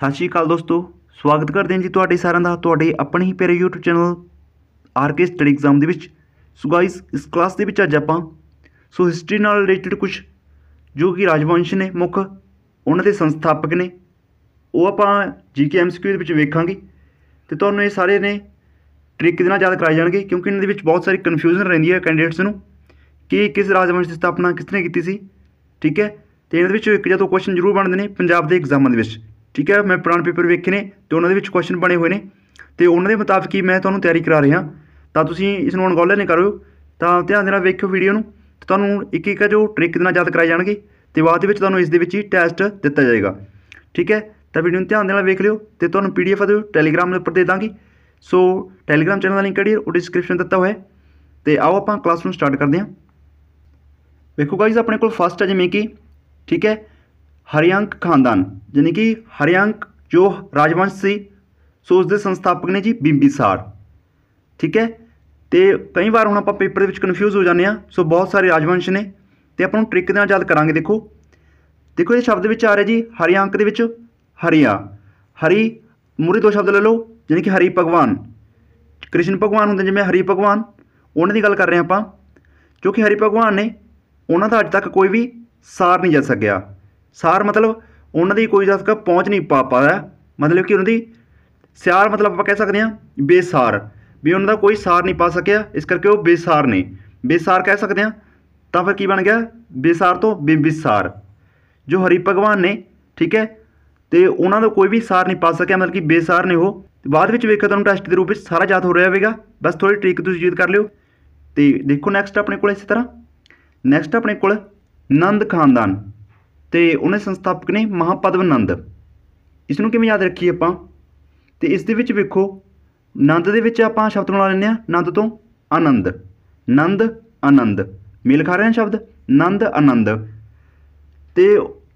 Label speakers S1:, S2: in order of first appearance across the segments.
S1: ਸਤਿ ਸ਼੍ਰੀ ਅਕਾਲ ਦੋਸਤੋ ਸਵਾਗਤ ਕਰਦੇ ਹਾਂ ਜੀ ਤੁਹਾਡੇ ਸਾਰਿਆਂ ਦਾ ਤੁਹਾਡੇ ਆਪਣੇ ਹੀ ਪਿਆਰੇ YouTube channel RK study exam ਦੇ ਵਿੱਚ ਸੋ ਗਾਇਸ ਇਸ ਕਲਾਸ ਦੇ ਵਿੱਚ ਅੱਜ ਆਪਾਂ ਸੋ ਹਿਸਟਰੀ ਨਾਲ ਰਿਲੇਟਡ ਕੁਝ ਜੋ ਕਿ ਰਾਜਵੰਸ਼ ਨੇ ਮੁੱਖ ਉਹਨਾਂ ਦੇ ਸੰਸਥਾਪਕ ਨੇ ਉਹ ਆਪਾਂ ਜੀਕੇ ਐਮਸੀਕਿਊ ਦੇ ਵਿੱਚ ਵੇਖਾਂਗੇ ਤੇ ਤੁਹਾਨੂੰ ਇਹ ਸਾਰੇ ਨੇ ਟ੍ਰਿਕ ਦੇ ਨਾਲ ਯਾਦ ਕਰਾਏ ਜਾਣਗੇ ਕਿਉਂਕਿ ਇਹਨਾਂ ਦੇ ਵਿੱਚ ਬਹੁਤ ਸਾਰੀ ਕਨਫਿਊਜ਼ਨ ਰਹਿੰਦੀ ਹੈ ਕੈਂਡੀਡੇਟਸ ਨੂੰ ਕਿ ਕਿਸ ਰਾਜਵੰਸ਼ ਦੀ ਸਥਾਪਨਾ ਕਿਸ ਨੇ ਕੀਤੀ ਸੀ ਠੀਕ ਹੈ ਤੇ ਇਹਨਾਂ ਦੇ ਵਿੱਚੋਂ ਇੱਕ ਜਾਂ ਦੋ ਕੁਐਸਚਨ ਜ਼ਰੂਰ ਬਣਦੇ ਨੇ ਪੰਜਾਬ ਦੇ ਐਗਜ਼ਾਮਾਂ ਦੇ ਵਿੱਚ ਠੀਕ ਹੈ ਮੈਂ ਪੁਰਾਣੇ ਪੇਪਰ ਵੇਖੇ ਨੇ ਤੇ ਉਹਨਾਂ ਦੇ ਵਿੱਚ ਕੁਐਸਚਨ ਬਣੇ ਹੋਏ ਨੇ ਤੇ ਉਹਨਾਂ ਦੇ ਮੁਤਾਬਕ ਹੀ ਮੈਂ ਤੁਹਾਨੂੰ ਤਿਆਰੀ ਕਰਾ ਰਿਹਾ ਤਾਂ ਤੁਸੀਂ ਇਸ ਨੂੰ ਅਣਗੌਲੇ ਨਹੀਂ ਕਰੋ ਤਾਂ ਧਿਆਨ ਦੇ ਨਾਲ ਵੇਖਿਓ ਵੀਡੀਓ ਨੂੰ ਤੁਹਾਨੂੰ ਇੱਕ ਇੱਕ ਜੋ ਟ੍ਰਿਕ ਦੇ ਨਾਲ ਯਾਦ ਕਰਾਏ ਜਾਣਗੇ ਤੇ ਬਾਅਦ ਵਿੱਚ ਤੁਹਾਨੂੰ ਇਸ ਦੇ ਵਿੱਚ ਹੀ ਟੈਸਟ ਦਿੱਤਾ ਜਾਏਗਾ ਠੀਕ ਹੈ ਤਾਂ ਵੀਡੀਓ ਨੂੰ ਧਿਆਨ ਦੇ ਨਾਲ ਵੇਖ ਲਿਓ ਤੇ ਤੁਹਾਨੂੰ ਪੀਡੀਐਫ ਦੇ ਟੈਲੀਗ੍ਰਾਮ ਦੇ ਉੱਪਰ ਦੇ ਦਾਂਗੇ ਸੋ ਟੈਲੀਗ੍ਰਾਮ ਚੈਨਲ ਦਾ ਲਿੰਕ ਹੈ ਉਹ ਡਿਸਕ੍ਰਿਪਸ਼ਨ ਦਿੱਤਾ ਹੋਇਆ ਹੈ ਤੇ ਆਓ ਆਪਾਂ ਕਲਾਸ ਨੂੰ ਸਟਾਰਟ ਕਰਦੇ ਹਾਂ ਵੇਖੋ ਗਾਇਜ਼ ਆਪਣੇ ਕੋਲ ਫਸਟ ਹੈ ਜਿਵੇਂ ਕਿ ਠੀਕ ਹੈ ਹਰਿਅੰਕ ਖਾਨਦਾਨ ਯਾਨੀ ਕਿ ਹਰਿਅੰਕ ਜੋ ਰਾਜਵੰਸ਼ ਸੀ ਸੋ ਉਸ ਦੇ ਸੰਸਥਾਪਕ ਨੇ ਜੀ ਬਿੰਬੀਸਾਰ ਠੀਕ ਹੈ ਤੇ ਕਈ ਵਾਰ ਹੁਣ ਆਪਾਂ ਪੇਪਰ ਦੇ ਵਿੱਚ ਕਨਫਿਊਜ਼ ਹੋ ਜਾਂਦੇ ਆ ਸੋ ਬਹੁਤ ਸਾਰੇ ਰਾਜਵੰਸ਼ ਨੇ ਤੇ ਆਪਾਂ ਨੂੰ ਟ੍ਰਿਕ ਦੇ ਨਾਲ ਯਾਦ ਕਰਾਂਗੇ ਦੇਖੋ ਦੇਖੋ ਇਹ ਸ਼ਬਦ ਵਿੱਚ ਆ ਰਿਹਾ ਜੀ ਹਰਿਅੰਕ ਦੇ ਵਿੱਚ ਹਰੀਆ ਹਰੀ ਮੂਰੀ ਦੋ ਸ਼ਬਦ ਲੈ ਲਓ ਯਾਨੀ ਕਿ ਹਰੀ ਭਗਵਾਨ ਕ੍ਰਿਸ਼ਨ ਭਗਵਾਨ ਹੁੰਦੇ ਜਿਵੇਂ ਹਰੀ ਭਗਵਾਨ ਉਹਨਾਂ ਦੀ ਗੱਲ ਕਰ ਰਹੇ ਆਪਾਂ ਕਿਉਂਕਿ ਹਰੀ ਭਗਵਾਨ ਨੇ ਉਹਨਾਂ ਦਾ ਅੱਜ ਤੱਕ ਕੋਈ ਵੀ ਸਾਰ ਨਹੀਂ ਜਾ ਸਕਿਆ ਸਾਰ ਮਤਲਬ ਉਹਨਾਂ ਦੀ ਕੋਈ ਜਸਕਾ ਪਹੁੰਚ ਨਹੀਂ ਪਾ ਪਾਇਆ ਮਤਲਬ ਕਿ ਉਹਨਾਂ ਦੀ ਸਿਆਰ ਮਤਲਬ ਆਪਾਂ ਕਹਿ ਸਕਦੇ ਹਾਂ ਬੇਸਾਰ ਵੀ ਉਹਨਾਂ ਦਾ ਕੋਈ ਸਾਰ ਨਹੀਂ ਪਾ ਸਕਿਆ ਇਸ ਕਰਕੇ ਉਹ ਬੇਸਾਰ ਨੇ ਬੇਸਾਰ ਕਹਿ ਸਕਦੇ ਹਾਂ ਤਾਂ ਫਿਰ ਕੀ ਬਣ ਗਿਆ ਬੇਸਾਰ ਤੋਂ ਬਿੰਬਿਸਾਰ ਜੋ ਹਰੀ ਭਗਵਾਨ ਨੇ ਠੀਕ ਹੈ ਤੇ ਉਹਨਾਂ ਦਾ ਕੋਈ ਵੀ ਸਾਰ ਨਹੀਂ ਪਾ ਸਕਿਆ ਮਤਲਬ ਕਿ ਬੇਸਾਰ ਨੇ ਉਹ ਬਾਅਦ ਵਿੱਚ ਵੇਖੋ ਤੁਹਾਨੂੰ ਟੈਸਟ ਦੇ ਰੂਪ ਵਿੱਚ ਸਾਰਾ ਯਾਦ ਹੋ ਰਿਹਾ ਹੋਵੇਗਾ ਬਸ ਥੋੜੀ ਟ੍ਰਿਕ ਤੁਸੀਂ ਯੂਜ਼ ਕਰ ਲਿਓ ਤੇ ਦੇਖੋ ਨੈਕਸਟ ਆਪਣੇ ਕੋਲ ਇਸੇ ਤਰ੍ਹਾਂ ਨੈਕਸਟ ਆਪਣੇ ਕੋਲ ਨੰਦ ਖਾਨਦਾਨ ਤੇ ਉਹਨੇ ਸੰਸਥਾਪਕ ਨੇ ਮਹਾਪਦਵ ਨੰਦ ਇਸ ਨੂੰ ਕਿਵੇਂ ਯਾਦ ਰੱਖੀਏ ਆਪਾਂ ਤੇ ਇਸ ਦੇ ਵਿੱਚ ਵੇਖੋ ਨੰਦ ਦੇ ਵਿੱਚ ਆਪਾਂ ਸ਼ਬਦ ਬਣਾ ਲੈਂਦੇ ਆ ਨੰਦ ਤੋਂ ਆਨੰਦ ਨੰਦ ਆਨੰਦ ਮਿਲ ਖਾ ਰਹੇ ਨੇ ਸ਼ਬਦ ਨੰਦ ਆਨੰਦ ਤੇ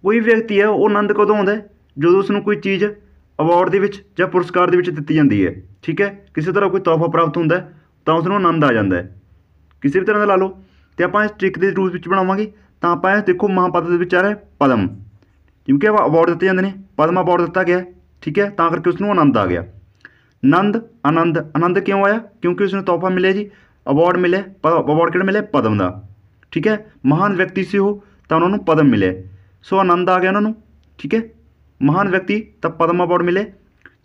S1: ਕੋਈ ਵਿਅਕਤੀ ਹੈ ਉਹ ਆਨੰਦ ਕਦੋਂ ਆਉਂਦਾ ਜਦੋਂ ਉਸ ਨੂੰ ਕੋਈ ਚੀਜ਼ ਅਵਾਰਡ ਦੇ ਵਿੱਚ ਜਾਂ ਪੁਰਸਕਾਰ ਦੇ ਵਿੱਚ ਦਿੱਤੀ ਜਾਂਦੀ ਹੈ ਠੀਕ ਹੈ ਕਿਸੇ ਤਰ੍ਹਾਂ ਕੋਈ ਤੋਹਫਾ ਪ੍ਰਾਪਤ ਹੁੰਦਾ ਤਾਂ ਉਸ ਨੂੰ ਆਨੰਦ ਆ ਜਾਂਦਾ ਹੈ ਕਿਸੇ ਵੀ ਤਰ੍ਹਾਂ ਦਾ ਲਾ ਲਓ ਤੇ ਆਪਾਂ ਇਸ ਟ੍ਰਿਕ ਦੇ ਰੂਪ ਵਿੱਚ ਬਣਾਵਾਂਗੇ ਤਾਂ ਆਪਾਂ ਇਹ ਦੇਖੋ ਮਹਾਪਦ ਦੇ ਵਿੱਚ ਆ ਰਿਹਾ ਪਦਮ ਕਿਉਂਕਿ ਅਵਾਰਡ ਦਿੱਤੇ ਜਾਂਦੇ ਨੇ ਪਦਮ ਅਵਾਰਡ ਦਿੱਤਾ ਗਿਆ ਠੀਕ ਹੈ ਤਾਂ ਕਰਕੇ ਉਸ ਨੂੰ ਆਨੰਦ ਆ ਗਿਆ ਨੰਦ ਆਨੰਦ ਆਨੰਦ ਕਿਉਂ ਆਇਆ ਕਿਉਂਕਿ ਉਸ ਨੂੰ ਤੋਹਫਾ ਮਿਲਿਆ ਜੀ ਅਵਾਰਡ ਮਿਲਿਆ ਅਵਾਰਡ ਕਿਹੜਾ ਮਿਲਿਆ ਪਦਮ ਦਾ ਠੀਕ ਹੈ ਮਹਾਨ ਵਿਅਕਤੀ ਸੀ ਉਹ ਤਾਂ ਉਹਨਾਂ ਨੂੰ ਪਦਮ ਮਿਲਿਆ ਸੋ ਆਨੰਦ ਆ ਗਿਆ ਉਹਨਾਂ ਨੂੰ ਠੀਕ ਹੈ ਮਹਾਨ ਵਿਅਕਤੀ ਤਾਂ ਪਦਮ ਅਵਾਰਡ ਮਿਲੇ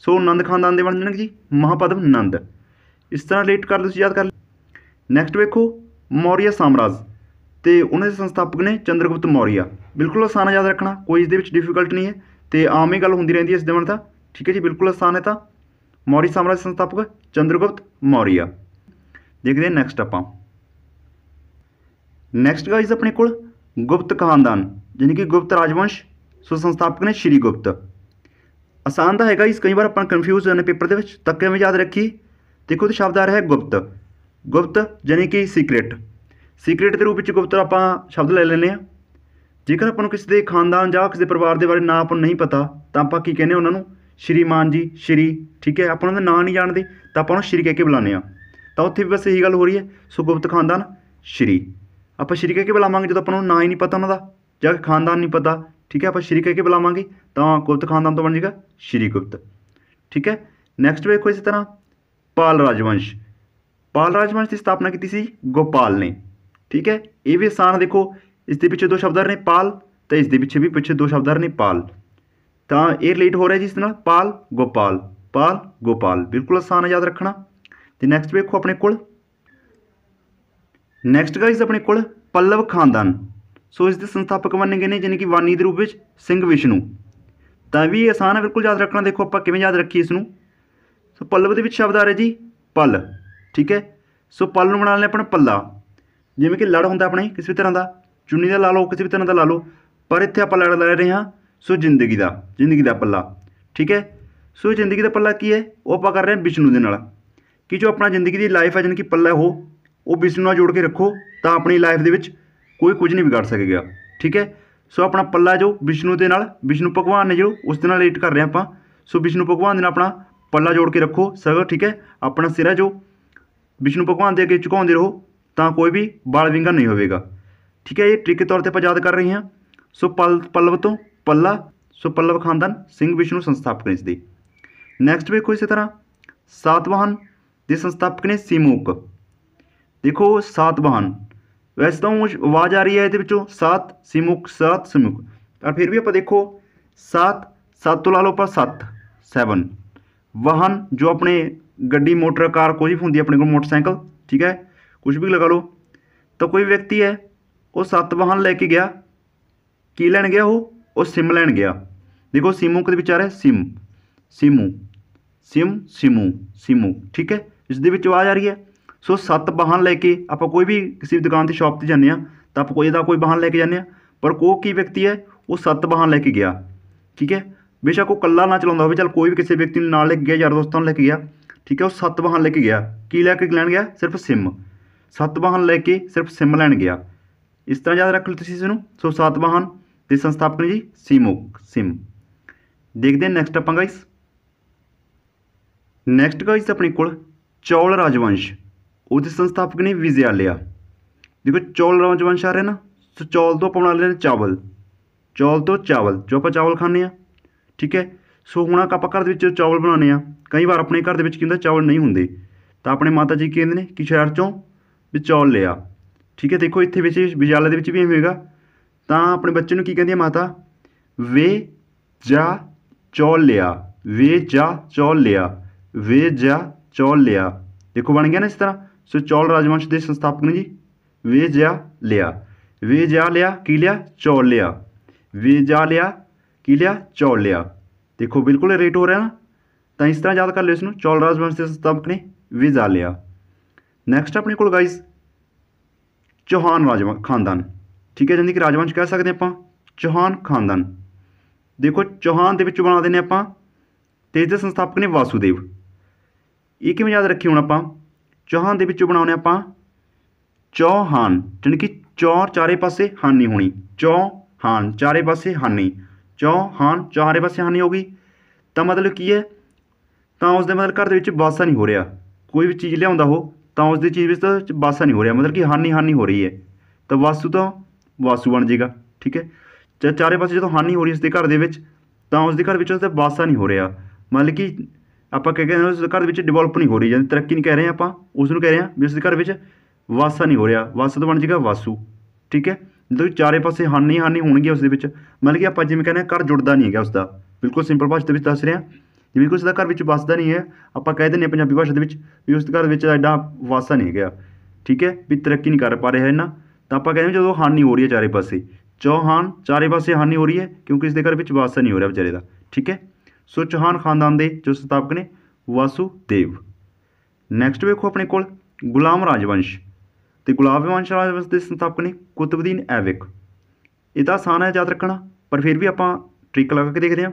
S1: ਸੋ ਆਨੰਦ ਖਾਨਦਾਨ ਦੇ ਬਣ ਜਾਣਗੇ ਜੀ ਮਹਾਪਦਮ ਆਨੰਦ ਇਸ ਤਰ੍ਹਾਂ ਰੇਟ ਕਰ ਲਓ ਤੁਸੀਂ ਯਾਦ ਕਰ ਲਓ ਨੈਕਸਟ ਵੇਖੋ ਮੌਰੀਆ ਸਾਮਰਾਜ ਤੇ ਉਹਨਾਂ ਦੇ ਸੰਸਥਾਪਕ ਨੇ ਚੰਦਰਗੁਪਤ ਮੌਰੀਆ ਬਿਲਕੁਲ ਆਸਾਨ ਯਾਦ ਰੱਖਣਾ ਕੋਈ ਇਸ ਦੇ ਵਿੱਚ ਡਿਫਿਕਲਟ ਨਹੀਂ ਹੈ ਤੇ ਆਮ ਹੀ ਗੱਲ ਹੁੰਦੀ ਰਹਿੰਦੀ ਹੈ ਇਸ ਦੇ ਮਨ ਤਾਂ ਠੀਕ ਹੈ ਜੀ ਬਿਲਕੁਲ ਆਸਾਨ ਹੈ ਤਾਂ ਮੌਰੀ ਸਾਮਰਾਜ ਸੰਸਥਾਪਕ ਚੰਦਰਗੁਪਤ ਮੌਰੀਆ ਦੇਖਦੇ ਹਾਂ ਨੈਕਸਟ ਆਪਾਂ ਨੈਕਸਟ ਗਾਇਸ ਆਪਣੇ ਕੋਲ ਗੁਪਤ ਖਾਨਦਾਨ ਯਾਨੀ ਕਿ ਗੁਪਤ ਰਾਜਵੰਸ਼ ਸੋ ਸੰਸਥਾਪਕ ਨੇ ਸ਼੍ਰੀ ਗੁਪਤ ਆਸਾਨ ਤਾਂ ਹੈਗਾ ਇਸ ਕਈ ਵਾਰ ਆਪਾਂ ਕਨਫਿਊਜ਼ ਹੋ ਜਾਂਦੇ ਪੇਪਰ ਦੇ ਵਿੱਚ ਤੱਕੇ ਕਿਵੇਂ ਯਾਦ ਰੱਖੀ ਦੇਖੋ ਤੇ ਸ਼ਬਦ ਆ ਰਿਹਾ ਹੈ ਗੁਪਤ ਗੁਪਤ ਯਾਨੀ ਕਿ ਸੀਕ੍ਰੀਟ ਸੀਕ੍ਰੀਟ ਦੇ ਰੂਪ ਵਿੱਚ ਗੁਪਤ ਆਪਾਂ ਸ਼ਬਦ ਲੈ ਲੈਨੇ ਆ ਜੇਕਰ ਆਪਾਂ ਨੂੰ ਕਿਸੇ ਦੇ ਖਾਨਦਾਨ ਜਾਂ ਕਿਸੇ ਪਰਿਵਾਰ ਦੇ ਬਾਰੇ ਨਾਂ ਆਪਾਂ ਨੂੰ ਨਹੀਂ ਪਤਾ ਤਾਂ ਆਪਾਂ ਕੀ ਕਹਿੰਦੇ ਉਹਨਾਂ ਨੂੰ ਸ਼੍ਰੀਮਾਨ ਜੀ ਸ਼੍ਰੀ ਠੀਕ ਹੈ ਆਪਾਂ ਉਹਨਾਂ ਦਾ ਨਾਂ ਨਹੀਂ ਜਾਣਦੇ ਤਾਂ ਆਪਾਂ ਉਹਨੂੰ ਸ਼੍ਰੀ ਕਹਿ ਕੇ ਬੁਲਾਉਂਦੇ ਆ ਤਾਂ ਉੱਥੇ ਵੀ ਬਸ ਇਹੀ ਗੱਲ ਹੋ ਰਹੀ ਹੈ ਸੋ ਗੁਪਤ ਖਾਨਦਾਨ ਸ਼੍ਰੀ ਆਪਾਂ ਸ਼੍ਰੀ ਕਹਿ ਕੇ ਬੁਲਾਵਾਂਗੇ ਜਦੋਂ ਆਪਾਂ ਨੂੰ ਨਾਂ ਹੀ ਨਹੀਂ ਪਤਾ ਉਹਨਾਂ ਦਾ ਜਾਂ ਖਾਨਦਾਨ ਨਹੀਂ ਪਤਾ ਠੀਕ ਹੈ ਆਪਾਂ ਸ਼੍ਰੀ ਕਹਿ ਕੇ ਬੁਲਾਵਾਂਗੇ ਤਾਂ ਗੁਪਤ ਖਾਨਦਾਨ ਤੋਂ ਬਣ ਜੇਗਾ ਸ਼੍ਰੀ ਗੁਪਤ ਠੀਕ ਹੈ ਨੈਕਸਟ ਵੇਖੋ ਇਸੇ ਤਰ੍ਹਾਂ ਪਾਲ ਰਾਜਵੰਸ਼ ਪਾਲ ਰਾਜਵੰਸ਼ ਦੀ ਸਥਾਪਨਾ ਕੀਤੀ ਸੀ ਗੋਪਾਲ ਨੇ ਠੀਕ ਹੈ ਇਹ ਵੀ ਆਸਾਨ ਦੇਖੋ ਇਸ ਦੇ ਪਿੱਛੇ ਦੋ ਸ਼ਬਦਾਂ ਨੇ ਪਾਲ ਤਾਂ ਇਸ ਦੇ ਪਿੱਛੇ ਵੀ ਪਿੱਛੇ ਦੋ ਸ਼ਬਦਾਂ ਨੇ ਪਾਲ ਤਾਂ ਇਹ ਰਿਲੇਟ ਹੋ ਰਿਹਾ ਜੀ ਇਸ ਨਾਲ ਪਾਲ ਗੋਪਾਲ ਪਾਲ ਗੋਪਾਲ ਬਿਲਕੁਲ ਆਸਾਨ ਹੈ ਯਾਦ ਰੱਖਣਾ ਤੇ ਨੈਕਸਟ ਵੇਖੋ ਆਪਣੇ ਕੋਲ ਨੈਕਸਟ ਗਾਇਸ ਆਪਣੇ ਕੋਲ ਪੱਲਵ ਖਾਨਦਾਨ ਸੋ ਇਸ ਦੇ ਸੰਸਥਾਪਕ ਮੰਨੇ ਗਏ ਨੇ ਯਾਨੀ ਕਿ ਵਾਨੀ ਦੇ ਰੂਪ ਵਿੱਚ ਸਿੰਘ ਵਿਸ਼ਨੂੰ ਤਾਂ ਵੀ ਆਸਾਨ ਹੈ ਬਿਲਕੁਲ ਯਾਦ ਰੱਖਣਾ ਦੇਖੋ ਆਪਾਂ ਕਿਵੇਂ ਯਾਦ ਰੱਖੀ ਇਸ ਨੂੰ ਸੋ ਪੱਲਵ ਦੇ ਵਿੱਚ ਸ਼ਬਦ ਆ ਰਿਹਾ ਜੀ ਪੱਲ ਠੀਕ ਹੈ ਸੋ ਪੱਲ ਨੂੰ ਬਣਾ ਲੈਣਾ ਆਪਣਾ ਪੱਲਾ ਜਿਵੇਂ ਕਿ ਲੜ ਹੁੰਦਾ ਆਪਣੇ ਕਿਸੇ ਵੀ ਤਰ੍ਹਾਂ ਦਾ ਚੁੰਨੀ ਦਾ ਲਾ ਲਓ ਕਿਸੇ ਵੀ ਤਰ੍ਹਾਂ ਦਾ ਲਾ ਲਓ ਪਰ ਇੱਥੇ ਆਪਾਂ ਲੜ ਲੈ ਰਹੇ ਹਾਂ ਸੋ ਜ਼ਿੰਦਗੀ ਦਾ ਜ਼ਿੰਦਗੀ ਦਾ ਪੱਲਾ ਠੀਕ ਹੈ ਸੋ ਜ਼ਿੰਦਗੀ ਦਾ ਪੱਲਾ ਕੀ ਹੈ ਉਹ ਆਪਾਂ ਕਰ ਰਹੇ ਹਾਂ ਵਿਸ਼ਨੂੰ ਦੇ ਨਾਲ ਕਿ ਜੋ ਆਪਣਾ ਜ਼ਿੰਦਗੀ ਦੀ ਲਾਈਫ ਹੈ ਜਨ ਕਿ ਪੱਲਾ ਉਹ ਉਹ ਵਿਸ਼ਨੂੰ ਨਾਲ ਜੋੜ ਕੇ ਰੱਖੋ ਤਾਂ ਆਪਣੀ ਲਾਈਫ ਦੇ ਵਿੱਚ ਕੋਈ ਕੁਝ ਨਹੀਂ ਵਿਗਾੜ ਸਕੇਗਾ ਠੀਕ ਹੈ ਸੋ ਆਪਣਾ ਪੱਲਾ ਜੋ ਵਿਸ਼ਨੂੰ ਦੇ ਨਾਲ ਵਿਸ਼ਨੂੰ ਭਗਵਾਨ ਨੇ ਜੋ ਉਸ ਦੇ ਨਾਲ ਰੇਟ ਕਰ ਰਹੇ ਆਪਾਂ ਸੋ ਵਿਸ਼ਨੂੰ ਭਗਵਾਨ ਦੇ ਨਾਲ ਆਪਣਾ ਪੱਲਾ ਜੋੜ ਕੇ ਰੱਖੋ ਸਗਰ ਠੀਕ ਹੈ ਆਪਣਾ ਸਿਰਾ ਜੋ ਵਿਸ਼ਨੂੰ ਭਗਵਾਨ ਦੇ ਅੱਗੇ ਝੁਕਾਉਂਦੇ ਰਹੋ ਤਾਂ ਕੋਈ ਵੀ ਵਾਲ ਵਿੰਗਾ ਨਹੀਂ ਹੋਵੇਗਾ ਠੀਕ ਹੈ ਇਹ ਟ੍ਰਿਕ ਦੇ ਤੌਰ ਤੇ ਆਪਾਂ ਯਾਦ ਕਰ ਰਹੇ ਹਾਂ ਸੋ ਪਲ ਪੱਲਵ ਤੋਂ ਪੱਲਾ ਸੋ ਪੱਲਵ ਖਾਨਦਾਨ ਸਿੰਘ ਵਿਸ਼ਨੂੰ ਸੰਸਥਾਪਕ ਨੇ ਇਸ ਦੀ ਨੈਕਸਟ ਵੇਖੋ ਇਸੇ ਤਰ੍ਹਾਂ ਸਾਤਵਾਹਨ ਦੇ ਸੰਸਥਾਪਕ ਨੇ ਸੀਮੂਕ ਦੇਖੋ ਸਾਤਵਾਹਨ ਵੈਸੇ ਤਾਂ ਆਵਾਜ਼ ਆ ਰਹੀ ਹੈ ਇਹਦੇ ਵਿੱਚੋਂ ਸਾਤ ਸੀਮੂਕ ਸਾਤ ਸੀਮੂਕ ਪਰ ਫਿਰ ਵੀ ਆਪਾਂ ਦੇਖੋ ਸਾਤ ਸੱਤ ਤੋਂ ਲਾ ਲਓ ਪਰ ਸੱਤ 7 ਵਾਹਨ ਜੋ ਆਪਣੇ ਗੱਡੀ ਮੋਟਰ ਕਾਰ ਕੋਈ ਵੀ ਹੁੰਦੀ ਆਪਣੇ ਕੋਲ ਮੋਟਰਸਾਈਕਲ ਠੀਕ ਹੈ कुछ भी लगा लो तो कोई व्यक्ति है वो सातवाहन लेके गया की लैंड गया वो और सिम लैंड गया देखो सिमू का विचार है सिम सिमू सिम सिमू सिमू ਠੀਕ ਹੈ ਇਸ ਦੇ ਵਿੱਚ ਆਵਾਜ਼ ਆ ਰਹੀ ਹੈ ਸੋ ਸੱਤ ਵਾਹਨ ਲੈ ਕੇ ਆਪਾਂ ਕੋਈ ਵੀ ਕਿਸੇ ਵੀ ਦੁਕਾਨ ਤੇ ਸ਼ਾਪ ਤੇ ਜਾਂਦੇ ਆ ਤਾਂ ਆਪਾਂ ਕੋਈ ਦਾ ਕੋਈ ਵਾਹਨ ਲੈ ਕੇ ਜਾਂਦੇ ਆ ਪਰ ਕੋ ਕੀ ਵਿਅਕਤੀ ਹੈ ਉਹ ਸੱਤ ਵਾਹਨ ਲੈ ਕੇ ਗਿਆ ਠੀਕ ਹੈ ਬੇਸ਼ੱਕ ਉਹ ਕੱਲਾ ਨਾ ਚਲਾਉਂਦਾ ਹੋਵੇ ਚਲ ਕੋਈ ਵੀ ਕਿਸੇ ਵਿਅਕਤੀ ਨੂੰ ਨਾਲ ਲੈ ਕੇ ਗਿਆ ਯਾਰ ਦੋਸਤਾਂ ਨੂੰ ਲੈ ਕੇ ਗਿਆ ਠੀਕ ਹੈ ਉਹ ਸੱਤ ਵਾਹਨ ਲੈ ਕੇ ਗਿਆ ਕੀ ਲੈ ਕੇ ਲੈਣ ਗਿਆ ਸਿਰਫ ਸਿਮ ਸਤਵਾਹਨ ਲੈ ਕੇ ਸਿਰਫ ਸਿਮ ਲੈਣ ਗਿਆ ਇਸ ਤਰ੍ਹਾਂ ਯਾਦ ਰੱਖ ਲਓ ਤੁਸੀਂ ਇਸ ਨੂੰ ਸੋ ਸਤਵਾਹਨ ਦੇ ਸੰਸਥਾਪਕ ਨੇ ਜੀ ਸੀਮੋਕ ਸਿਮ ਦੇਖਦੇ ਹਾਂ ਨੈਕਸਟ ਆਪਾਂ ਗਾਇਸ ਨੈਕਸਟ ਗਾਇਸ ਆਪਣੇ ਕੋਲ ਚੌਲ ਰਾਜਵੰਸ਼ ਉਹਦੇ ਸੰਸਥਾਪਕ ਨੇ ਵਿਜਿਆਲਿਆ ਦੇਖੋ ਚੌਲ ਰਾਜਵੰਸ਼ ਆ ਰਿਹਾ ਨਾ ਸੋ ਚੌਲ ਤੋਂ ਆਪਾਂ ਬਣਾ ਲੈਣਾ ਚਾਵਲ ਚੌਲ ਤੋਂ ਚਾਵਲ ਜੋ ਆਪਾਂ ਚਾਵਲ ਖਾਂਦੇ ਆ ਠੀਕ ਹੈ ਸੋ ਹੁਣ ਆਪਾਂ ਘਰ ਦੇ ਵਿੱਚ ਚਾਵਲ ਬਣਾਉਣੇ ਆ ਕਈ ਵਾਰ ਆਪਣੇ ਘਰ ਦੇ ਵਿੱਚ ਕੀ ਹੁੰਦਾ ਚਾਵਲ ਨਹੀਂ ਹੁੰਦੇ ਤਾਂ ਆਪਣੇ ਮਾਤਾ ਜੀ ਕਹਿੰਦੇ ਨੇ ਕਿ ਸ਼ਹਿਰ ਚੋਂ ਵਿਚੌਲ ਲਿਆ ਠੀਕ ਹੈ ਦੇਖੋ ਇੱਥੇ ਵਿੱਚ ਵਿਜਾਲੇ ਦੇ ਵਿੱਚ ਵੀ ਐਵੇਂ ਹੋਏਗਾ ਤਾਂ ਆਪਣੇ ਬੱਚੇ ਨੂੰ ਕੀ ਕਹਿੰਦੀ ਹੈ ਮਾਤਾ ਵੇ ਜਾ ਚੋਲਿਆ ਲਿਆ ਵੇ ਜਾ ਚੋਲਿਆ ਲਿਆ ਵੇ ਜਾ ਚੋਲਿਆ ਲਿਆ ਦੇਖੋ ਬਣ ਗਿਆ ਨਾ ਇਸ ਤਰ੍ਹਾਂ ਸੋ ਚੋਲ ਰਾਜਵੰਸ਼ ਦੇ ਸੰਸਥਾਪਕ ਨੇ ਜੀ ਵੇ ਜਾ ਲਿਆ ਵੇ ਜਾ ਲਿਆ ਕੀ ਲਿਆ ਚੋਲ ਲਿਆ ਵੇ ਜਾ ਲਿਆ ਕੀ ਲਿਆ ਚੋਲ ਲਿਆ ਦੇਖੋ ਬਿਲਕੁਲ ਰੇਟ ਹੋ ਰਿਹਾ ਨਾ ਤਾਂ ਇਸ ਤਰ੍ਹਾਂ ਯਾਦ ਕਰ ਲਿਓ ਇਸ ਨੂੰ ਚੋਲ ਰਾਜਵੰਸ਼ ਦੇ ਸੰਸਥਾਪਕ ਨੇ ਵੇ ਜਾ ਲਿਆ ਨੈਕਸਟ ਆਪਣੇ ਕੋਲ ਗਾਇਜ਼ ਚੋਹਾਨ ਰਾਜਵੰਸ਼ ਖਾਨਦਾਨ ਠੀਕ ਹੈ ਜਾਨੀ ਕਿ ਰਾਜਵੰਸ਼ ਕਹਿ ਸਕਦੇ ਆਪਾਂ ਚੋਹਾਨ ਖਾਨਦਾਨ ਦੇਖੋ ਚੋਹਾਨ ਦੇ ਵਿੱਚ ਬਣਾ ਦਿੰਨੇ ਆਪਾਂ ਤੇ ਇਸ ਦੇ ਸੰਸਥਾਪਕ ਨੇ ਵਾਸੂਦੇਵ ਇਹ ਕਿਵੇਂ ਯਾਦ ਰੱਖੀ ਹੁਣ ਆਪਾਂ ਚੋਹਾਨ ਦੇ ਵਿੱਚੋਂ ਬਣਾਉਣੇ ਆਪਾਂ ਚੋਹਾਨ ਜਾਨੀ ਕਿ ਚੌਰ ਚਾਰੇ ਪਾਸੇ ਹਾਨੀ ਹੋਣੀ ਚੋਹਾਨ ਚਾਰੇ ਪਾਸੇ ਹਾਨੀ ਚੋਹਾਨ ਚਾਰੇ ਪਾਸੇ ਹਾਨੀ ਹੋਗੀ ਤਾਂ ਮਤਲਬ ਕੀ ਹੈ ਤਾਂ ਉਸ ਦੇ ਮਤਲਬ ਘਰ ਦੇ ਵਿੱਚ ਵਾਸਾ ਨਹੀਂ ਹੋ ਰਿਹਾ ਕੋਈ ਵੀ ਚੀਜ਼ ਲਿਆਉਂਦਾ ਉਹ ਤਾਂ ਉਸ ਦੀ ਚੀਜ਼ ਵਿੱਚ ਤਾਂ ਵਾਸਾ ਨਹੀਂ ਹੋ ਰਿਹਾ ਮਤਲਬ ਕਿ ਹਾਨੀ ਹਾਨੀ ਹੋ ਰਹੀ ਹੈ ਤਾਂ ਵਾਸੂ ਤਾਂ ਵਾਸੂ ਬਣ ਜਾਏਗਾ ਠੀਕ ਹੈ ਜੇ ਚਾਰੇ ਪਾਸੇ ਜਦੋਂ ਹਾਨੀ ਹੋ ਰਹੀ ਉਸ ਦੇ ਘਰ ਦੇ ਵਿੱਚ ਤਾਂ ਉਸ ਦੇ ਘਰ ਵਿੱਚ ਉਸ ਦਾ ਵਾਸਾ ਨਹੀਂ ਹੋ ਰਿਹਾ ਮਤਲਬ ਕਿ ਆਪਾਂ ਕਹਿ ਕਹਿੰਦੇ ਉਸ ਦੇ ਘਰ ਵਿੱਚ ਡਿਵੈਲਪ ਨਹੀਂ ਹੋ ਰਹੀ ਜਾਂ ਤਰੱਕੀ ਨਹੀਂ ਕਹਿ ਰਹੇ ਆਪਾਂ ਉਸ ਨੂੰ ਕਹਿ ਰਹੇ ਆ ਵੀ ਉਸ ਦੇ ਘਰ ਵਿੱਚ ਵਾਸਾ ਨਹੀਂ ਹੋ ਰਿਹਾ ਵਾਸਾ ਤਾਂ ਬਣ ਜਾਏਗਾ ਵਾਸੂ ਠੀਕ ਹੈ ਜਦੋਂ ਚਾਰੇ ਪਾਸੇ ਹਾਨੀ ਹਾਨੀ ਹੋਣਗੇ ਉਸ ਦੇ ਵਿੱਚ ਮਤਲਬ ਕਿ ਆਪਾਂ ਜਿਵੇਂ ਕਹਿੰਦੇ ਘਰ ਜੁੜਦਾ ਨਹੀਂ ਹੈਗਾ ਉਸ ਦਾ ਬਿਲਕੁਲ ਸਿੰਪਲ ਭਾਸ਼ਾ ਦੇ ਵਿੱਚ ਦੱਸ ਰਿਹਾ ਜਿਵੇਂ ਕੋਈ ਉਸ ਦਾ ਘਰ ਵਿੱਚ ਵਸਦਾ ਨਹੀਂ ਹੈ ਆਪਾਂ ਕਹਿ ਦਿੰਦੇ ਆ ਪੰਜਾਬੀ ਭਾਸ਼ਾ ਦੇ ਵਿੱਚ ਵੀ ਉਸ ਦੇ ਘਰ ਵਿੱਚ ਐਡਾ ਵਾਸਾ ਨਹੀਂ ਹੈਗਾ ਠੀਕ ਹੈ ਵੀ ਤਰੱਕੀ ਨਹੀਂ ਕਰ ਪਾ ਰਿਹਾ ਇਹਨਾਂ ਤਾਂ ਆਪਾਂ ਕਹਿੰਦੇ ਜਦੋਂ ਹਾਨੀ ਹੋ ਰਹੀ ਹੈ ਚਾਰੇ ਪਾਸੇ ਚੌਹਾਨ ਚਾਰੇ ਪਾਸੇ ਹਾਨੀ ਹੋ ਰਹੀ ਹੈ ਕਿਉਂਕਿ ਇਸ ਦੇ ਘਰ ਵਿੱਚ ਵਾਸਾ ਨਹੀਂ ਹੋ ਰਿਹਾ ਵਿਚਾਰੇ ਦਾ ਠੀਕ ਹੈ ਸੋ ਚੌਹਾਨ ਖਾਨਦਾਨ ਦੇ ਜੋ ਸਥਾਪਕ ਨੇ ਵਾਸੂਦੇਵ ਨੈਕਸਟ ਵੇਖੋ ਆਪਣੇ ਕੋਲ ਗੁਲਾਮ ਰਾਜਵੰਸ਼ ਤੇ ਗੁਲਾਮ ਰਾਜਵੰਸ਼ ਰਾਜਵੰਸ਼ ਦੇ ਸੰਸਥਾਪਕ ਨੇ ਕੁਤਬਦੀਨ ਐਵਿਕ ਇਹ ਤਾਂ ਆਸਾਨ ਹੈ ਯਾਦ ਰੱਖਣਾ ਪਰ ਫਿਰ ਵੀ ਆਪਾਂ ਟ੍ਰਿਕ ਲਗਾ ਕੇ ਦੇਖਦੇ ਹਾਂ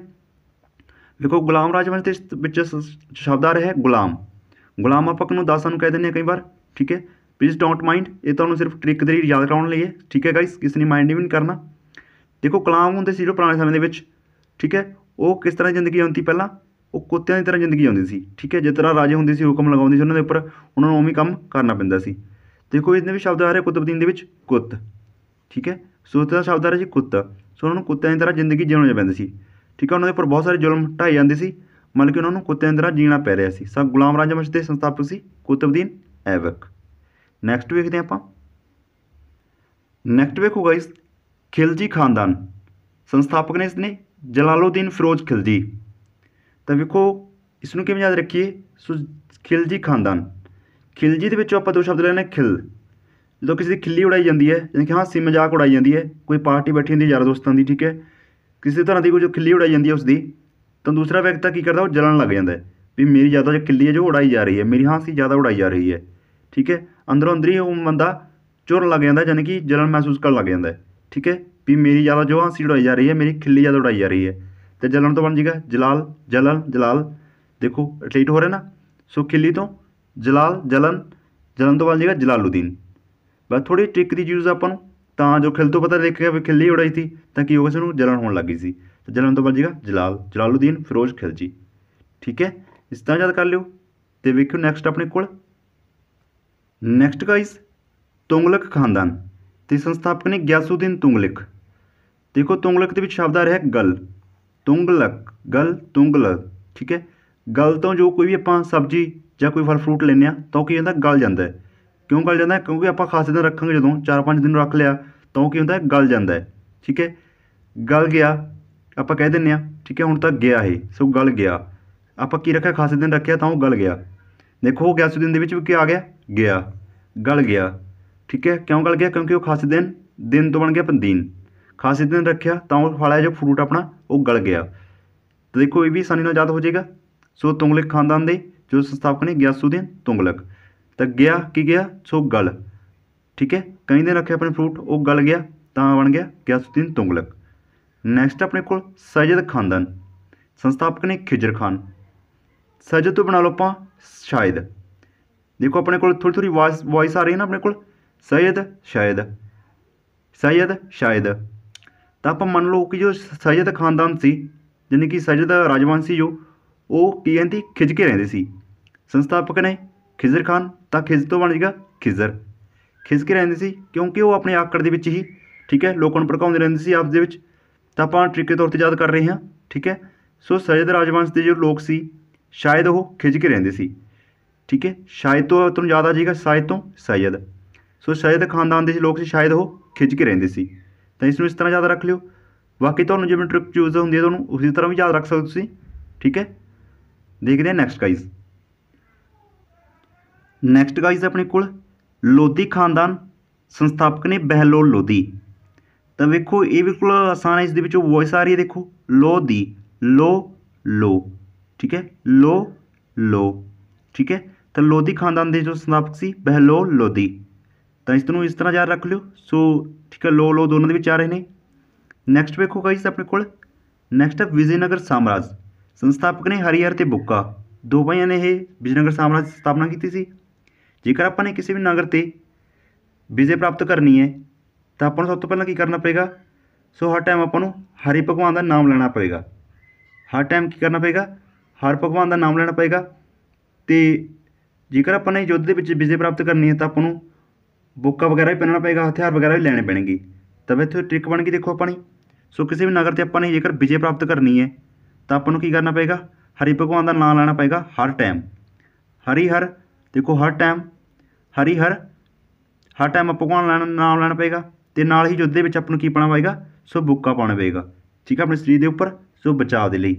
S1: ਲਿਖੋ ਗੁਲਾਮ ਰਾਜਵੰਸ਼ ਦੇ ਵਿੱਚ ਸ਼ਬਦ ਆ ਰਿਹਾ ਹੈ ਗੁਲਾਮ ਗੁਲਾਮ ਆਪਾਂ ਨੂੰ ਦਾਸਾਂ ਨੂੰ ਕਹਿ ਦਿੰਦੇ ਆ ਕਈ ਵਾਰ ਠੀਕ ਹੈ ਪਲੀਜ਼ ਡੋਂਟ ਮਾਈਂਡ ਇਹ ਤੁਹਾਨੂੰ ਸਿਰਫ ਟ੍ਰਿਕ ਦੇ ਲਈ ਯਾਦ ਕਰਾਉਣ ਲਈ ਹੈ ਠੀਕ ਹੈ ਗਾਇਸ ਕਿਸੇ ਨੇ ਮਾਈਂਡ ਨਹੀਂ ਕਰਨਾ ਦੇਖੋ ਗੁਲਾਮ ਹੁੰਦੇ ਸੀ ਜੋ ਪੁਰਾਣੇ ਸਮੇਂ ਦੇ ਵਿੱਚ ਠੀਕ ਹੈ ਉਹ ਕਿਸ ਤਰ੍ਹਾਂ ਜ਼ਿੰਦਗੀ ਹੁੰਦੀ ਪਹਿਲਾਂ ਉਹ ਕੁੱਤਿਆਂ ਦੀ ਤਰ੍ਹਾਂ ਜ਼ਿੰਦਗੀ ਆਉਂਦੀ ਸੀ ਠੀਕ ਹੈ ਜਿਸ ਤਰ੍ਹਾਂ ਰਾਜੇ ਹੁੰਦੇ ਸੀ ਹੁਕਮ ਲਗਾਉਂਦੇ ਸੀ ਉਹਨਾਂ ਦੇ ਉੱਪਰ ਉਹਨਾਂ ਨੂੰ ਉਵੇਂ ਕੰਮ ਕਰਨਾ ਪੈਂਦਾ ਸੀ ਦੇਖੋ ਇਹਦੇ ਵੀ ਸ਼ਬਦ ਆ ਰਿਹਾ ਕੁਤਬਦੀਨ ਦੇ ਵਿੱਚ ਕੁੱਤ ਠੀਕ ਹੈ ਸੋ ਦਾ ਸ਼ਬਦ ਆ ਰਿਹਾ ਜੀ ਕੁੱਤ ਸੋ ਉਹਨਾਂ ਨੂੰ ਕੁੱਤਿਆਂ ਦੀ ਤਰ੍ਹਾਂ ਜ਼ਿੰਦਗੀ ਜਿਉਣੀ ਪੈਂਦੀ ਸੀ ਠੀਕ ਹੈ ਉਹਨਾਂ ਦੇ ਉੱਪਰ ਬਹੁਤ ਸਾਰੇ ਜ਼ੁਲਮ ਢਾਏ ਜਾਂਦੇ ਸੀ ਮਤਲਬ ਕਿ ਉਹਨਾਂ ਨੂੰ ਕੁੱਤਿਆਂ ਦੀ ਜੀਣਾ ਪੈ ਰਿਹਾ ਸੀ ਸਭ ਗੁਲਾਮ ਰਾਜ ਮਸਜਿਦ ਦੇ ਸੰਸਥਾਪਕ ਸੀ ਕੁਤਬਦੀਨ ਐਬਕ ਨੈਕਸਟ ਵੇਖਦੇ ਆਪਾਂ ਨੈਕਸਟ ਵੇਖੋ ਗਾਇਸ ਖਿਲਜੀ ਖਾਨਦਾਨ ਸੰਸਥਾਪਕ ਨੇ ਇਸ ਨੇ ਜਲਾਲਉਦੀਨ ਫਿਰੋਜ਼ ਖਿਲਜੀ ਤਾਂ ਵੇਖੋ ਇਸ ਨੂੰ ਕਿਵੇਂ ਯਾਦ ਰੱਖੀਏ ਸੋ ਖਿਲਜੀ ਖਾਨਦਾਨ ਖਿਲਜੀ ਦੇ ਵਿੱਚੋਂ ਆਪਾਂ ਦੋ ਸ਼ਬਦ ਲੈਣੇ ਖਿਲ ਜਦੋਂ ਕਿਸੇ ਦੀ ਖਿੱਲੀ ਉਡਾਈ ਜਾਂਦੀ ਹੈ ਯਾਨੀ ਕਿ ਹਾਂ ਸੀ ਮਜ਼ਾਕ ਉਡਾਈ ਜਾਂਦੀ ਹੈ ਕੋਈ ਪਾਰਟੀ ਬੈਠੀ ਹੁੰਦੀ ਯਾਰ ਦੋਸਤਾਂ ਦੀ ਠੀਕ ਹੈ ਕਿਸੇ ਤਰ੍ਹਾਂ ਦੀ ਜੋ ਖਿੱਲੀ ਉਡਾਈ ਜਾਂਦੀ ਹੈ ਉਸ ਦੀ ਤਾਂ ਦੂਸਰਾ ਵਿਅਕਤੀ ਕੀ ਕਰਦਾ ਉਹ ਜਲਣ ਲੱਗ ਜਾਂਦਾ ਵੀ ਮੇਰੀ ਜ਼ਿਆਦਾ ਜੋ ਖਿੱਲੀ ਹੈ ਜੋ ਉਡਾਈ ਜਾ ਰਹੀ ਹੈ ਮੇਰੀ ਹਾਂਸੀ ਜ਼ਿਆਦਾ ਉਡਾਈ ਜਾ ਰਹੀ ਹੈ ਠੀਕ ਹੈ ਅੰਦਰੋਂ ਅੰਦਰੀ ਉਹ ਬੰਦਾ ਚੁਰਨ ਲੱਗ ਜਾਂਦਾ ਯਾਨੀ ਕਿ ਜਲਣ ਮਹਿਸੂਸ ਕਰਨ ਲੱਗ ਜਾਂਦਾ ਠੀਕ ਹੈ ਵੀ ਮੇਰੀ ਜ਼ਿਆਦਾ ਜੋ ਹਾਂਸੀ ਉਡਾਈ ਜਾ ਰਹੀ ਹੈ ਮੇਰੀ ਖਿੱਲੀ ਜ਼ਿਆਦਾ ਉਡਾਈ ਜਾ ਰਹੀ ਹੈ ਤੇ ਜਲਣ ਤੋਂ ਬਣ ਜੀਗਾ ਜਲਾਲ ਜਲਨ ਜਲਾਲ ਦੇਖੋ ਰਿਲੇਟ ਹੋ ਰਿਹਾ ਨਾ ਸੋ ਖਿੱਲੀ ਤੋਂ ਜਲਾਲ ਜਲਨ ਜਲਨ ਤੋਂ ਬਣ ਜੀਗਾ ਜਲਾਲੁਦੀਨ ਬਸ ਥੋੜੀ ਟ੍ਰਿਕ ਦੀ ਯੂਜ਼ ਆਪਾਂ ਨੂੰ ਤਾਂ जो खिल तो पता देख ਉੜਾਈ खिल्ली ਤਾਂ थी ताकि ਉਸ ਨੂੰ ਜਲਨ ਹੋਣ ਲੱਗੀ ਸੀ ਤੇ ਜਲਨ ਤੋਂ ਬਣ ਜੀਗਾ ਜਲਾਲ ਜਲਾਲਉਦੀਨ ਫਿਰੋਜ਼ ਖਿਲਜੀ ਠੀਕ ਹੈ ਇਸ ਤਰ੍ਹਾਂ ਯਾਦ ਕਰ ਲਿਓ ਤੇ ਵੇਖਿਓ ਨੈਕਸਟ ਆਪਣੇ ਕੋਲ ਨੈਕਸਟ ਗਾਇਸ ਤੁੰਗਲਕ ਖਾਨਦਾਨ ਤੇ ਸੰਸਥਾਪਕ ਨੇ ਗਿਆਸੂਦੀਨ ਤੁੰਗਲਕ ਦੇਖੋ ਤੁੰਗਲਕ ਦੇ ਵਿੱਚ ਸ਼ਬਦ ਆ ਰਿਹਾ ਹੈ ਗਲ ਤੁੰਗਲਕ ਗਲ ਤੁੰਗਲ ਠੀਕ ਹੈ ਗਲ ਤੋਂ ਜੋ ਕੋਈ ਵੀ ਆਪਾਂ ਸਬਜ਼ੀ ਜਾਂ ਕੋਈ ਫਲ ਫਰੂਟ ਲੈਨੇ ਆ ਤਾਂ ਕੀ ਹੁੰਦਾ ਗਲ ਜਾਂਦਾ ਹੈ ਕਿਉਂ ਗਲ ਜਾਂਦਾ ਕਿਉਂਕਿ ਆਪਾਂ ਖਾਸੇ ਦਿਨ ਰੱਖਾਂਗੇ ਜਦੋਂ 4-5 ਦਿਨ ਰੱਖ ਲਿਆ ਤਾਂ ਉਹ ਕੀ ਹੁੰਦਾ ਗਲ ਜਾਂਦਾ ਠੀਕ ਹੈ ਗਲ ਗਿਆ ਆਪਾਂ ਕਹਿ ਦਿੰਨੇ ਆ ਠੀਕ ਹੈ ਹੁਣ ਤਾਂ ਗਿਆ ਇਹ ਸੋ ਗਲ ਗਿਆ ਆਪਾਂ ਕੀ ਰੱਖਿਆ ਖਾਸੇ ਦਿਨ ਰੱਖਿਆ ਤਾਂ ਉਹ ਗਲ ਗਿਆ ਦੇਖੋ ਉਹ 11 ਦਿਨ ਦੇ ਵਿੱਚ ਕੀ ਆ ਗਿਆ ਗਿਆ ਗਲ ਗਿਆ ਠੀਕ ਹੈ ਕਿਉਂ ਗਲ ਗਿਆ ਕਿਉਂਕਿ ਉਹ ਖਾਸੇ ਦਿਨ ਦਿਨ ਤੋਂ ਬਣ ਗਿਆ ਪੰਦੀਨ ਖਾਸੇ ਦਿਨ ਰੱਖਿਆ ਤਾਂ ਉਹ ਫਲਾ ਜੋ ਫਰੂਟ ਆਪਣਾ ਉਹ ਗਲ ਗਿਆ ਤੇ ਦੇਖੋ ਇਹ ਵੀ ਸਾਨੀ ਨਾਲ ਯਾਦ ਹੋ ਜਾਏਗਾ ਸੋ ਤੁੰਗਲਕ ਖਾਨਦਾਨ ਦੇ ਜੋ ਸੰਸਥਾਪਕ ਨੇ ਦਿਨ ਤੁੰਗਲਕ ਤਾਂ ਗਿਆ ਕੀ ਗਿਆ ਸੋ ਗਲ ਠੀਕ ਹੈ ਕਈ ਦਿਨ ਰੱਖੇ ਆਪਣੇ ਫਰੂਟ ਉਹ ਗਲ ਗਿਆ ਤਾਂ ਬਣ ਗਿਆ ਗਿਆ ਸੁਤਿੰਦ ਤੁੰਗਲਕ ਨੈਕਸਟ ਆਪਣੇ ਕੋਲ ਸਜਦ ਖਾਨਦਨ ਸੰਸਥਾਪਕ ਨੇ ਖਿਜਰ ਖਾਨ ਸਜਦ ਤੋਂ ਬਣਾ ਲਓ ਆਪਾਂ ਸ਼ਾਇਦ ਦੇਖੋ ਆਪਣੇ ਕੋਲ ਥੋੜੀ ਥੋੜੀ ਵਾਇਸ ਵਾਇਸ ਆ ਰਹੀ ਹੈ ਨਾ ਆਪਣੇ ਕੋਲ ਸਜਦ ਸ਼ਾਇਦ ਸਜਦ ਸ਼ਾਇਦ ਤਾਂ ਆਪਾਂ ਮੰਨ ਲਓ ਕਿ ਜੋ ਸਜਦ ਖਾਨਦਾਨ ਸੀ ਯਾਨੀ ਕਿ ਸਜਦ ਰਾਜਵੰਸ਼ ਸੀ ਜੋ ਉਹ ਕੀ ਕਹਿੰਦੀ ਖਿਜ ਕੇ ਰਹਿੰਦੇ ਸੀ ਸੰਸਥਾਪਕ ਨੇ ਖਿਜ਼ਰ ਖਾਨ ਤਾਂ ਖਿਜ ਤੋਂ ਬਣ ਜਾਏਗਾ ਖਿਜ਼ਰ ਖਿਜ ਕੇ ਰਹਿੰਦੇ ਸੀ ਕਿਉਂਕਿ ਉਹ ਆਪਣੇ ਆਕੜ ਦੇ ਵਿੱਚ ਹੀ ਠੀਕ ਹੈ ਲੋਕਾਂ ਨੂੰ ਭੜਕਾਉਂਦੇ ਰਹਿੰਦੇ ਸੀ ਆਪਸ ਦੇ ਵਿੱਚ ਤਾਂ ਆਪਾਂ ਟ੍ਰਿਕੇ ਤੌਰ ਤੇ ਯਾਦ ਕਰ ਰਹੇ ਹਾਂ ਠੀਕ ਹੈ ਸੋ ਸਜਦ ਰਾਜਵੰਸ਼ ਦੇ ਜੋ ਲੋਕ ਸੀ ਸ਼ਾਇਦ ਉਹ ਖਿਜ ਕੇ ਰਹਿੰਦੇ ਸੀ ਠੀਕ ਹੈ ਸ਼ਾਇਦ ਤੋਂ ਤੁਹਾਨੂੰ ਯਾਦ ਆ ਜਾਏਗਾ ਸ਼ਾਇਦ ਤੋਂ ਸੈਦ ਸੋ ਸ਼ਾਇਦ ਖਾਨਦਾਨ ਦੇ ਲੋਕ ਸੀ ਸ਼ਾਇਦ ਉਹ ਖਿਜ ਕੇ ਰਹਿੰਦੇ ਸੀ ਤਾਂ ਇਸ ਨੂੰ ਇਸ ਤਰ੍ਹਾਂ ਯਾਦ ਰੱਖ ਲਿਓ ਬਾਕੀ ਤੁਹਾਨੂੰ ਜਿਵੇਂ ਟ੍ਰਿਕ ਚੂਜ਼ ਹੁੰਦੀ ਹੈ ਤੁਹਾਨੂੰ ਉਸੇ ਤਰ੍ਹਾਂ ਵੀ ਯਾਦ ਰੱਖ ਸਕਦੇ ਤੁਸੀਂ ਠੀਕ ਹੈ ਦੇਖਦੇ ਹਾਂ ਨੈਕਸਟ ਗਾਈਜ਼ ਨੈਕਸਟ ਗਾਈਜ਼ ਆਪਣੇ ਕੋਲ ਲੋਧੀ ਖਾਨਦਾਨ ਸੰਸਥਾਪਕ ਨੇ ਬਹਿਲੋਲ ਲੋਧੀ ਤਾਂ ਵੇਖੋ ਇਹ ਬਿਲਕੁਲ ਆਸਾਨ ਹੈ ਇਸ ਦੇ ਵਿੱਚੋਂ ਵੌਇਸ ਆ ਰਹੀ ਹੈ ਦੇਖੋ ਲੋਧੀ ਲੋ ਲੋ ਠੀਕ ਹੈ ਲੋ ਲੋ ਠੀਕ ਹੈ ਤਾਂ ਲੋਧੀ ਖਾਨਦਾਨ ਦੇ ਜੋ ਸੰਸਥਾਪਕ ਸੀ ਬਹਿਲੋਲ ਲੋਧੀ ਤਾਂ ਇਸ ਨੂੰ ਇਸ ਤਰ੍ਹਾਂ ਯਾਦ ਰੱਖ ਲਿਓ ਸੋ ਠੀਕ ਹੈ ਲੋ ਲੋ ਦੋਨਾਂ ਦੇ ਵਿੱਚ ਆ ਰਹੇ ਨੇ ਨੈਕਸਟ ਵੇਖੋ ਗਾਈਜ਼ ਆਪਣੇ ਕੋਲ ਨੈਕਸਟ ਹੈ ਵਿਜੇਨਗਰ ਸਾਮਰਾਜ ਸੰਸਥਾਪਕ ਨੇ ਹਰੀਹਰ ਤੇ ਬੁੱਕਾ ਦੋ ਭਾਈਆਂ ਨੇ ਇਹ ਵਿਜੇਨਗਰ ਸਾਮਰਾਜ ਦੀ ਸਥਾਪਨਾ ਕੀਤੀ ਸੀ ਜੇਕਰ ਆਪਾਂ ਨੇ ਕਿਸੇ ਵੀ ਨਗਰ ਤੇ ਵਿਜੇ ਪ੍ਰਾਪਤ ਕਰਨੀ ਹੈ ਤਾਂ ਆਪਾਂ ਨੂੰ ਸਭ ਤੋਂ ਪਹਿਲਾਂ ਕੀ ਕਰਨਾ ਪਏਗਾ ਸੋ ਹਰ ਟਾਈਮ ਆਪਾਂ ਨੂੰ ਹਰੀ ਭਗਵਾਨ ਦਾ ਨਾਮ ਲੈਣਾ ਪਏਗਾ ਹਰ ਟਾਈਮ ਕੀ ਕਰਨਾ ਪਏਗਾ ਹਰ ਭਗਵਾਨ ਦਾ ਨਾਮ ਲੈਣਾ ਪਏਗਾ ਤੇ ਜੇਕਰ ਆਪਾਂ ਨੇ ਯੁੱਧ ਦੇ ਵਿੱਚ ਵਿਜੇ ਪ੍ਰਾਪਤ ਕਰਨੀ ਹੈ ਤਾਂ ਆਪਾਂ ਨੂੰ ਬੁੱਕਾ ਵਗੈਰਾ ਵੀ ਪਹਿਨਣਾ ਪਏਗਾ ਹਥਿਆਰ ਵਗੈਰਾ ਵੀ ਲੈਣੇ ਪੈਣਗੇ ਤਾਂ ਇੱਥੇ ਟ੍ਰਿਕ ਬਣ ਕੇ ਦੇਖੋ ਆਪਾਂ ਨੇ ਸੋ ਕਿਸੇ ਵੀ ਨਗਰ ਤੇ ਆਪਾਂ ਨੇ ਜੇਕਰ ਵਿਜੇ ਪ੍ਰਾਪਤ ਕਰਨੀ ਹੈ ਤਾਂ ਆਪਾਂ ਨੂੰ ਕੀ ਕਰਨਾ ਪਏਗਾ ਹਰੀ ਭਗਵਾਨ ਦਾ ਨਾਮ ਲੈਣਾ ਪਏਗਾ ਹਰ ਟਾਈਮ ਹਰੀ ਹਰ ਦੇਖੋ ਹਰ ਟਾਈਮ ਹਰੀ ਹਰ ਹਰ ਟਾਈਮ ਆਪਾਂ ਕੋਣ ਲੈਣਾ ਨਾਮ ਲੈਣਾ ਪਏਗਾ ਤੇ ਨਾਲ ਹੀ ਜੁੱਦੇ ਵਿੱਚ ਆਪਾਂ ਨੂੰ ਕੀ ਪਾਣਾ ਪਏਗਾ ਸੋ ਬੁੱਕਾ ਪਾਣਾ ਪਏਗਾ ਠੀਕ ਹੈ ਆਪਣੇ ਸਰੀਰ ਦੇ ਉੱਪਰ ਸੋ ਬਚਾਅ ਦੇ ਲਈ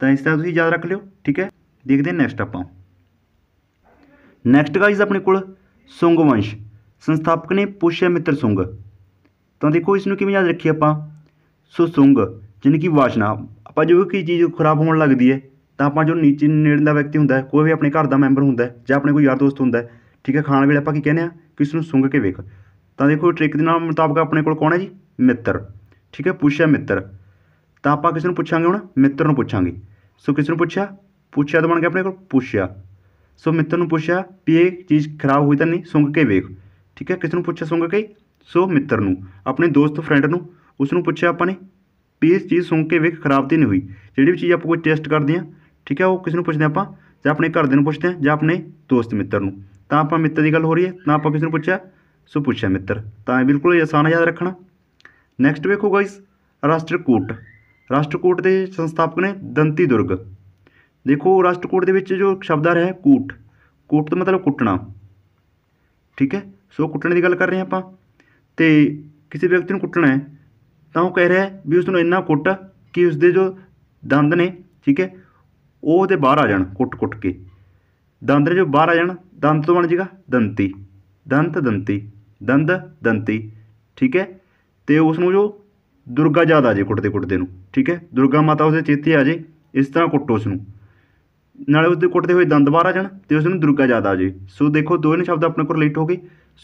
S1: ਤਾਂ ਇਸ ਤਰ੍ਹਾਂ ਤੁਸੀਂ ਯਾਦ ਰੱਖ ਲਿਓ ਠੀਕ ਹੈ ਦੇਖਦੇ ਨੈਕਸਟ ਆਪਾਂ ਨੈਕਸਟ ਗਾਈਜ਼ ਆਪਣੇ ਕੋਲ ਸੁੰਗ ਵੰਸ਼ ਸੰਸਥਾਪਕ ਨੇ ਪੁਸ਼ਯ ਮਿੱਤਰ ਸੁੰਗ ਤਾਂ ਦੇਖੋ ਇਸ ਨੂੰ ਕਿਵੇਂ ਯਾਦ ਰੱਖੀਏ ਆਪਾਂ ਸੋ ਸੁੰਗ ਜਿਨ ਕੀ ਵਾਸ਼ਨਾ ਆਪਾਂ ਜੋ ਕੀ ਚੀਜ਼ ਖਰਾਬ ਹੋਣ ਲੱਗਦੀ ਹੈ ਤਾਂ ਆਪਾਂ ਜੋ ਨੀਚੇ ਨੇੜੇ ਦਾ ਵਿਅਕਤੀ ਹੁੰਦਾ ਕੋਈ ਵੀ ਆਪਣੇ ਘਰ ਦਾ ਮੈਂਬਰ ਹੁੰਦਾ ਜਾਂ ਆਪਣੇ ਕੋਈ ਯਾਰ ਦੋਸਤ ਹੁੰਦਾ ਠੀਕ ਹੈ ਖਾਣ ਵੇਲੇ ਆਪਾਂ ਕੀ ਕਹਿੰਦੇ ਆ ਕਿਸ ਨੂੰ ਸੁੰਘ ਕੇ ਵੇਖ ਤਾਂ ਦੇਖੋ ਟ੍ਰਿਕ ਦੇ ਨਾਲ ਮੁਤਾਬਕ ਆਪਣੇ ਕੋਲ ਕੌਣ ਹੈ ਜੀ ਮਿੱਤਰ ਠੀਕ ਹੈ ਪੁੱਛਿਆ ਮਿੱਤਰ ਤਾਂ ਆਪਾਂ ਕਿਸ ਨੂੰ ਪੁੱਛਾਂਗੇ ਹੁਣ ਮਿੱਤਰ ਨੂੰ ਪੁੱਛਾਂਗੇ ਸੋ ਕਿਸ ਨੂੰ ਪੁੱਛਿਆ ਪੁੱਛਿਆ ਤਾਂ ਬਣ ਗਿਆ ਆਪਣੇ ਕੋਲ ਪੁੱਛਿਆ ਸੋ ਮਿੱਤਰ ਨੂੰ ਪੁੱਛਿਆ ਵੀ ਇਹ ਚੀਜ਼ ਖਰਾਬ ਹੋਈ ਤਾਂ ਨਹੀਂ ਸੁੰਘ ਕੇ ਵੇਖ ਠੀਕ ਹੈ ਕਿਸ ਨੂੰ ਪੁੱਛਿਆ ਸੁੰਘ ਕੇ ਸੋ ਮਿੱਤਰ ਨੂੰ ਆਪਣੇ ਦੋਸਤ ਫਰੈਂਡ ਨੂੰ ਉਸ ਨੂੰ ਪੁੱਛਿਆ ਆਪਾਂ ਨੇ ਵੀ ਇਹ ਚੀਜ਼ ਸੁੰਘ ਕੇ ਵੇਖ ਖਰਾਬ ਤਾਂ ਨਹੀਂ ਹੋਈ ਜਿਹੜੀ ਵੀ ਚੀਜ਼ ਆਪਾਂ ਕੋਈ ਟੈਸਟ ਕਰਦੇ ਹਾਂ ਠੀਕ ਹੈ ਉਹ ਕਿਸ ਨੂੰ ਪੁੱਛਦੇ ਆਪਾਂ ਜਾਂ ਆਪਣੇ ਘਰ ਦੇ ਨੂੰ ਪੁੱਛਦੇ ਆ ਜਾਂ ਆਪਣੇ ਦੋਸਤ ਮਿੱਤਰ ਨੂੰ ਤਾਂ ਆਪਾਂ ਮਿੱਤਰ ਦੀ ਗੱਲ ਹੋ ਰਹੀ ਹੈ ਤਾਂ ਆਪਾਂ ਕਿਸ ਨੂੰ ਪੁੱਛਿਆ ਸੋ ਪੁੱਛਿਆ ਮਿੱਤਰ ਤਾਂ ਇਹ ਬਿਲਕੁਲ ਆਸਾਨ ਯਾਦ ਰੱਖਣਾ ਨੈਕਸਟ ਵੇਖੋ ਗਾਇਸ ਰਾਸ਼ਟਰਕੂਟ ਰਾਸ਼ਟਰਕੂਟ ਦੇ ਸੰਸਥਾਪਕ ਨੇ ਦੰਤੀ ਦੁਰਗ ਦੇਖੋ ਰਾਸ਼ਟਰਕੂਟ ਦੇ ਵਿੱਚ ਜੋ ਸ਼ਬਦ ਰਿਹਾ ਹੈ ਕੂਟ ਕੂਟ ਦਾ ਮਤਲਬ ਕੁੱਟਣਾ ਠੀਕ ਹੈ ਸੋ ਕੁੱਟਣ ਦੀ ਗੱਲ ਕਰ ਰਹੇ ਹਾਂ ਆਪਾਂ ਤੇ ਕਿਸੇ ਵਿਅਕਤੀ ਨੂੰ ਕੁੱਟਣਾ ਹੈ ਤਾਂ ਉਹ ਕਹਿ ਰਿਹਾ ਵੀ ਉਸ ਨੂੰ ਇੰਨਾ ਕੁੱਟ ਕਿ ਉਸ ਦੇ ਜੋ ਦੰਦ ਨੇ ਠੀਕ ਹੈ ਉਹ ਉਹਦੇ ਬਾਹਰ ਆ ਜਾਣ ਕੁੱਟ-ਕੁੱਟ ਕੇ ਦੰਦ ਜੋ ਬਾਹਰ ਆ ਜਾਣ ਦੰਦ ਤੋਂ ਬਣ ਜੇਗਾ ਦੰਤੀ ਦੰਤ ਦੰਤੀ ਦੰਦ ਦੰਤੀ ਠੀਕ ਹੈ ਤੇ ਉਸ ਨੂੰ ਜੋ ਦੁਰਗਾ ਜਾਦਾ ਆ ਜੇ ਕੁੱਟਦੇ ਕੁੱਟਦੇ ਨੂੰ ਠੀਕ ਹੈ ਦੁਰਗਾ ਮਾਤਾ ਉਸੇ ਚੇਤੇ ਆ ਜੇ ਇਸ ਤਰ੍ਹਾਂ ਕੁੱਟੋ ਉਸ ਨੂੰ ਨਾਲੇ ਉਸਦੇ ਕੁੱਟਦੇ ਹੋਏ ਦੰਦ ਬਾਹਰ ਆ ਜਾਣ ਤੇ ਉਸ ਨੂੰ ਦੁਰਗਾ ਜਾਦਾ ਆ ਜੇ ਸੋ ਦੇਖੋ ਦੋ ਇਹਨਾਂ ਸ਼ਬਦ ਆਪਣੇ ਕੋਲ ਰਿਲੇਟ ਹੋ ਗਏ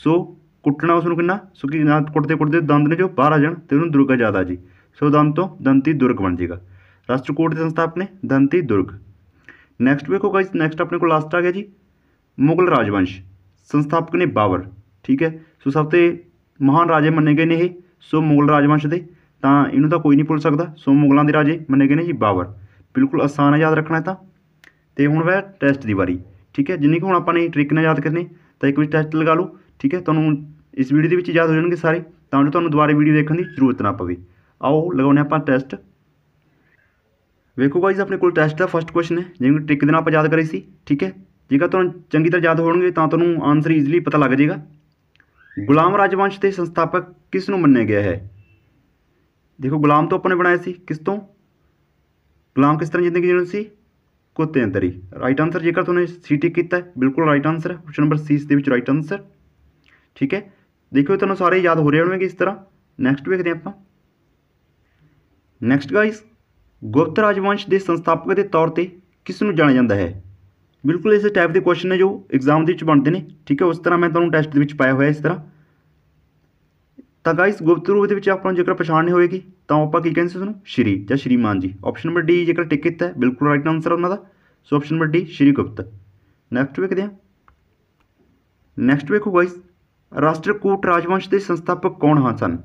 S1: ਸੋ ਕੁੱਟਣਾ ਉਸ ਨੂੰ ਕਿੰਨਾ ਸੋ ਕਿ ਨਾ ਕੁੱਟਦੇ ਕੁੱਟਦੇ ਦੰਦ ਨੇ ਜੋ ਬਾਹਰ ਆ ਜਾਣ ਤੇ ਉਹਨੂੰ ਦੁਰਗਾ ਜਾਦਾ ਆ ਜੇ ਸੋ ਦੰਦ ਤੋਂ ਦੰਤੀ ਦੁਰਗ ਬਣ ਜਾਏਗਾ ਕੋਟ ਦੀ ਸੰਸਥਾਪਕ ਨੇ ਦੰਤੀ ਦੁਰਗ ਨੈਕਸਟ ਵੇਖੋ ਗਾਇਸ ਨੈਕਸਟ ਆਪਣੇ ਕੋਲ ਲਾਸਟ ਆ ਗਿਆ ਜੀ ਮੁਗਲ ਰਾਜਵੰਸ਼ ਸੰਸਥਾਪਕ ਨੇ ਬਾਬਰ ਠੀਕ ਹੈ ਸੋ ਸਭ ਤੋਂ ਮਹਾਨ ਰਾਜੇ ਮੰਨੇ ਗਏ ਨੇ ਇਹ ਸੋ ਮੁਗਲ ਰਾਜਵੰਸ਼ ਦੇ ਤਾਂ ਇਹਨੂੰ ਤਾਂ ਕੋਈ ਨਹੀਂ ਭੁੱਲ ਸਕਦਾ ਸੋ ਮੁਗਲਾਂ ਦੇ ਰਾਜੇ ਮੰਨੇ ਗਏ ਨੇ ਜੀ ਬਾਬਰ ਬਿਲਕੁਲ ਆਸਾਨ ਹੈ ਯਾਦ ਰੱਖਣਾ ਤਾਂ ਤੇ ਹੁਣ ਵੇ ਟੈਸਟ ਦੀ ਵਾਰੀ ਠੀਕ ਹੈ ਜਿੰਨੀ ਕਿ ਹੁਣ ਆਪਾਂ ਨੇ ਟ੍ਰਿਕ ਨਾਲ ਯਾਦ ਕਰਨੇ ਤਾਂ ਇੱਕ ਵਾਰ ਟੈਸਟ ਲਗਾ ਲਓ ਠੀਕ ਹੈ ਤੁਹਾਨੂੰ ਇਸ ਵੀਡੀਓ ਦੇ ਵਿੱਚ ਯਾਦ ਹੋ ਜਾਣਗੇ ਸਾਰੇ ਤਾਂ ਜੋ ਤੁਹਾਨੂੰ ਦੁਬਾਰਾ ਵੀਡੀਓ ਦੇਖਣ ਦੀ ਜ਼ਰੂਰਤ ਨਾ ਪਵੇ ਆਓ ਲਗਾਉਂਦੇ ਆਪਾਂ ਟੈਸਟ ਵੇਖੋ ਗਾਇਜ਼ ਆਪਣੇ ਕੋਲ ਟੈਸਟ ਦਾ ਫਸਟ ਕੁਐਸਚਨ ਹੈ ਜਿਵੇਂ ਟ੍ਰਿਕ ਦੇ ਨਾਲ ਆਪਾਂ ਯਾਦ ਕਰੀ ਸੀ ਠੀਕ ਹੈ ਜੇਕਰ ਤੁਹਾਨੂੰ ਚੰਗੀ ਤਰ੍ਹਾਂ ਯਾਦ ਹੋਣਗੇ ਤਾਂ ਤੁਹਾਨੂੰ ਆਨਸਰ ਈਜ਼ੀਲੀ ਪਤਾ ਲੱਗ ਜਾਏਗਾ ਗੁਲਾਮ ਰਾਜਵੰਸ਼ ਦੇ ਸੰਸਥਾਪਕ ਕਿਸ ਨੂੰ ਮੰਨਿਆ ਗਿਆ ਹੈ ਦੇਖੋ ਗੁਲਾਮ ਤੋਂ ਆਪਾਂ ਨੇ ਬਣਾਇਆ ਸੀ ਕਿਸ ਤੋਂ ਗੁਲਾਮ ਕਿਸ ਤਰ੍ਹਾਂ ਜ਼ਿੰਦਗੀ ਜੀਣੀ ਸੀ ਕੁੱਤੇ ਅੰਤਰੀ ਰਾਈਟ ਆਨਸਰ ਜੇਕਰ ਤੁਹਾਨੂੰ ਸੀ ਟਿਕ ਕੀਤਾ ਬਿਲਕੁਲ right answer option number C ਦੇ ਵਿੱਚ ਰਾਈਟ ਆਨਸਰ ਠੀਕ ਹੈ ਦੇਖੋ ਤੁਹਾਨੂੰ ਸਾਰੇ ਯਾਦ ਹੋ ਰਹੇ ਹੋਣਗੇ ਇਸ ਤਰ੍ਹਾਂ ਨੈਕਸਟ ਵੇਖਦੇ ਆਪਾਂ ਨੈਕਸਟ ਗਾਇਸ ਗੁਪਤ ਰਾਜਵੰਸ਼ ਦੇ ਸੰਸਥਾਪਕ ਦੇ ਤੌਰ ਤੇ ਕਿਸ ਨੂੰ ਜਾਣਿਆ ਜਾਂਦਾ ਹੈ ਬਿਲਕੁਲ ਇਸੇ ਟਾਈਪ ਦੇ ਕੁਐਸਚਨ ਨੇ ਜੋ ਐਗਜ਼ਾਮ ਦੇ ਵਿੱਚ ਬਣਦੇ ਨੇ ਠੀਕ ਹੈ ਉਸ ਤਰ੍ਹਾਂ ਮੈਂ ਤੁਹਾਨੂੰ ਟੈਸਟ ਦੇ ਵਿੱਚ ਪਾਇਆ ਹੋਇਆ ਇਸ ਤਰ੍ਹਾਂ ਤਾਂ ਗਾਇਸ ਗੁਪਤ ਰੂਪ ਦੇ ਵਿੱਚ ਆਪਾਂ ਜੇਕਰ ਪਛਾਣ ਨਹੀਂ ਹੋਏਗੀ ਤਾਂ ਆਪਾਂ ਕੀ ਕਹਿੰਦੇ ਸੀ ਉਸਨੂੰ ਸ਼੍ਰੀ ਜਾਂ ਸ਼੍ਰੀਮਾਨ ਜੀ ਆਪਸ਼ਨ ਨੰਬਰ ਡੀ ਜੇਕਰ ਟਿਕ ਕੀਤਾ ਬਿਲਕੁਲ ਰਾਈਟ ਆਨਸਰ ਉਹਨਾਂ ਦਾ so option number D Shri Gupta next ਵੇਖਦੇ ਹਾਂ ਨੈਕਸਟ ਵੇਖੋ ਗਾਇਸ ਰਾਸ਼ਟਰਕੂਟ ਰਾਜਵੰਸ਼ ਦੇ ਸੰਸਥਾਪਕ ਕੌਣ ਹਨ ਸਨ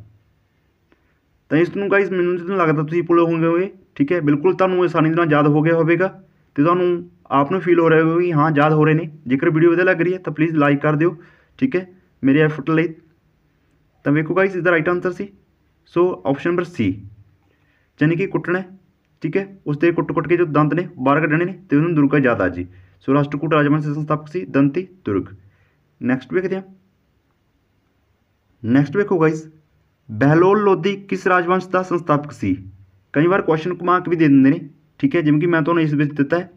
S1: ਤਾਂ ਇਸ ਨੂੰ ਗਾਇਸ ਮੈਨੂੰ ਜਿੱਦਾਂ ਲੱਗਦਾ ਤੁਸੀਂ ਭੁੱਲੇ ਹੋਗੇ ਠੀਕ ਹੈ ਬਿਲਕੁਲ ਤੁਹਾਨੂੰ ਆਸਾਨੀ ਨਾਲ ਯਾਦ ਹੋ ਗਿਆ ਹੋਵੇਗਾ ਤੇ ਤੁਹਾਨੂੰ ਆਪ ਨੂੰ ਫੀਲ ਹੋ ਰਿਹਾ ਹੋਵੇਗਾ ਵੀ ਹਾਂ ਯਾਦ ਹੋ ਰਹੇ ਨੇ ਜੇਕਰ ਵੀਡੀਓ ਵਧੀਆ ਲੱਗ ਰਹੀ ਹੈ ਤਾਂ ਪਲੀਜ਼ ਲਾਈਕ ਕਰ ਦਿਓ ਠੀਕ ਹੈ ਮੇਰੇ ਐਫਰਟ ਲਈ ਤਾਂ ਵੇਖੋ ਗਾਇਸ ਇਸ ਦਾ right answer C so option number C ਯਾਨੀ ਕਿ ਕੁੱਟਣਾ ਠੀਕ ਹੈ ਉਸ ਦੇ ਕੁੱਟ-ਕੁੱਟ ਕੇ ਜੋ ਦੰਦ ਨੇ ਬਾਹਰ ਕੱਢਣੇ ਨੇ ਤੇ ਉਹਨੂੰ ਦੁਰਗਾ ਯਾਦ ਜੀ ਸੋ ਰਾਸ਼ਟਰਕੂਟ ਰਾਜਵੰਸ਼ ਦੇ ਸੰਸਥਾਪਕ ਸੀ ਦੰਤੀ ਦੁਰਗ ਨੈਕਸਟ ਵੇਖਦੇ ਹਾਂ ਨੈਕਸਟ ਵੇਖੋ ਗਾਇਸ ਬਹਿਲੋਲ ਲੋਦੀ ਕਿਸ ਰਾਜਵੰਸ਼ ਦਾ ਸੰਸਥਾਪਕ ਸੀ ਕਈ ਵਾਰ ਕੁਐਸਚਨ ਘੁਮਾ ਵੀ ਦੇ ਦਿੰਦੇ ਨੇ ਠੀਕ ਹੈ ਜਿਵੇਂ ਕਿ ਮੈਂ ਤੁਹਾਨੂੰ ਇਸ ਵਿੱਚ ਦਿੱਤਾ ਹੈ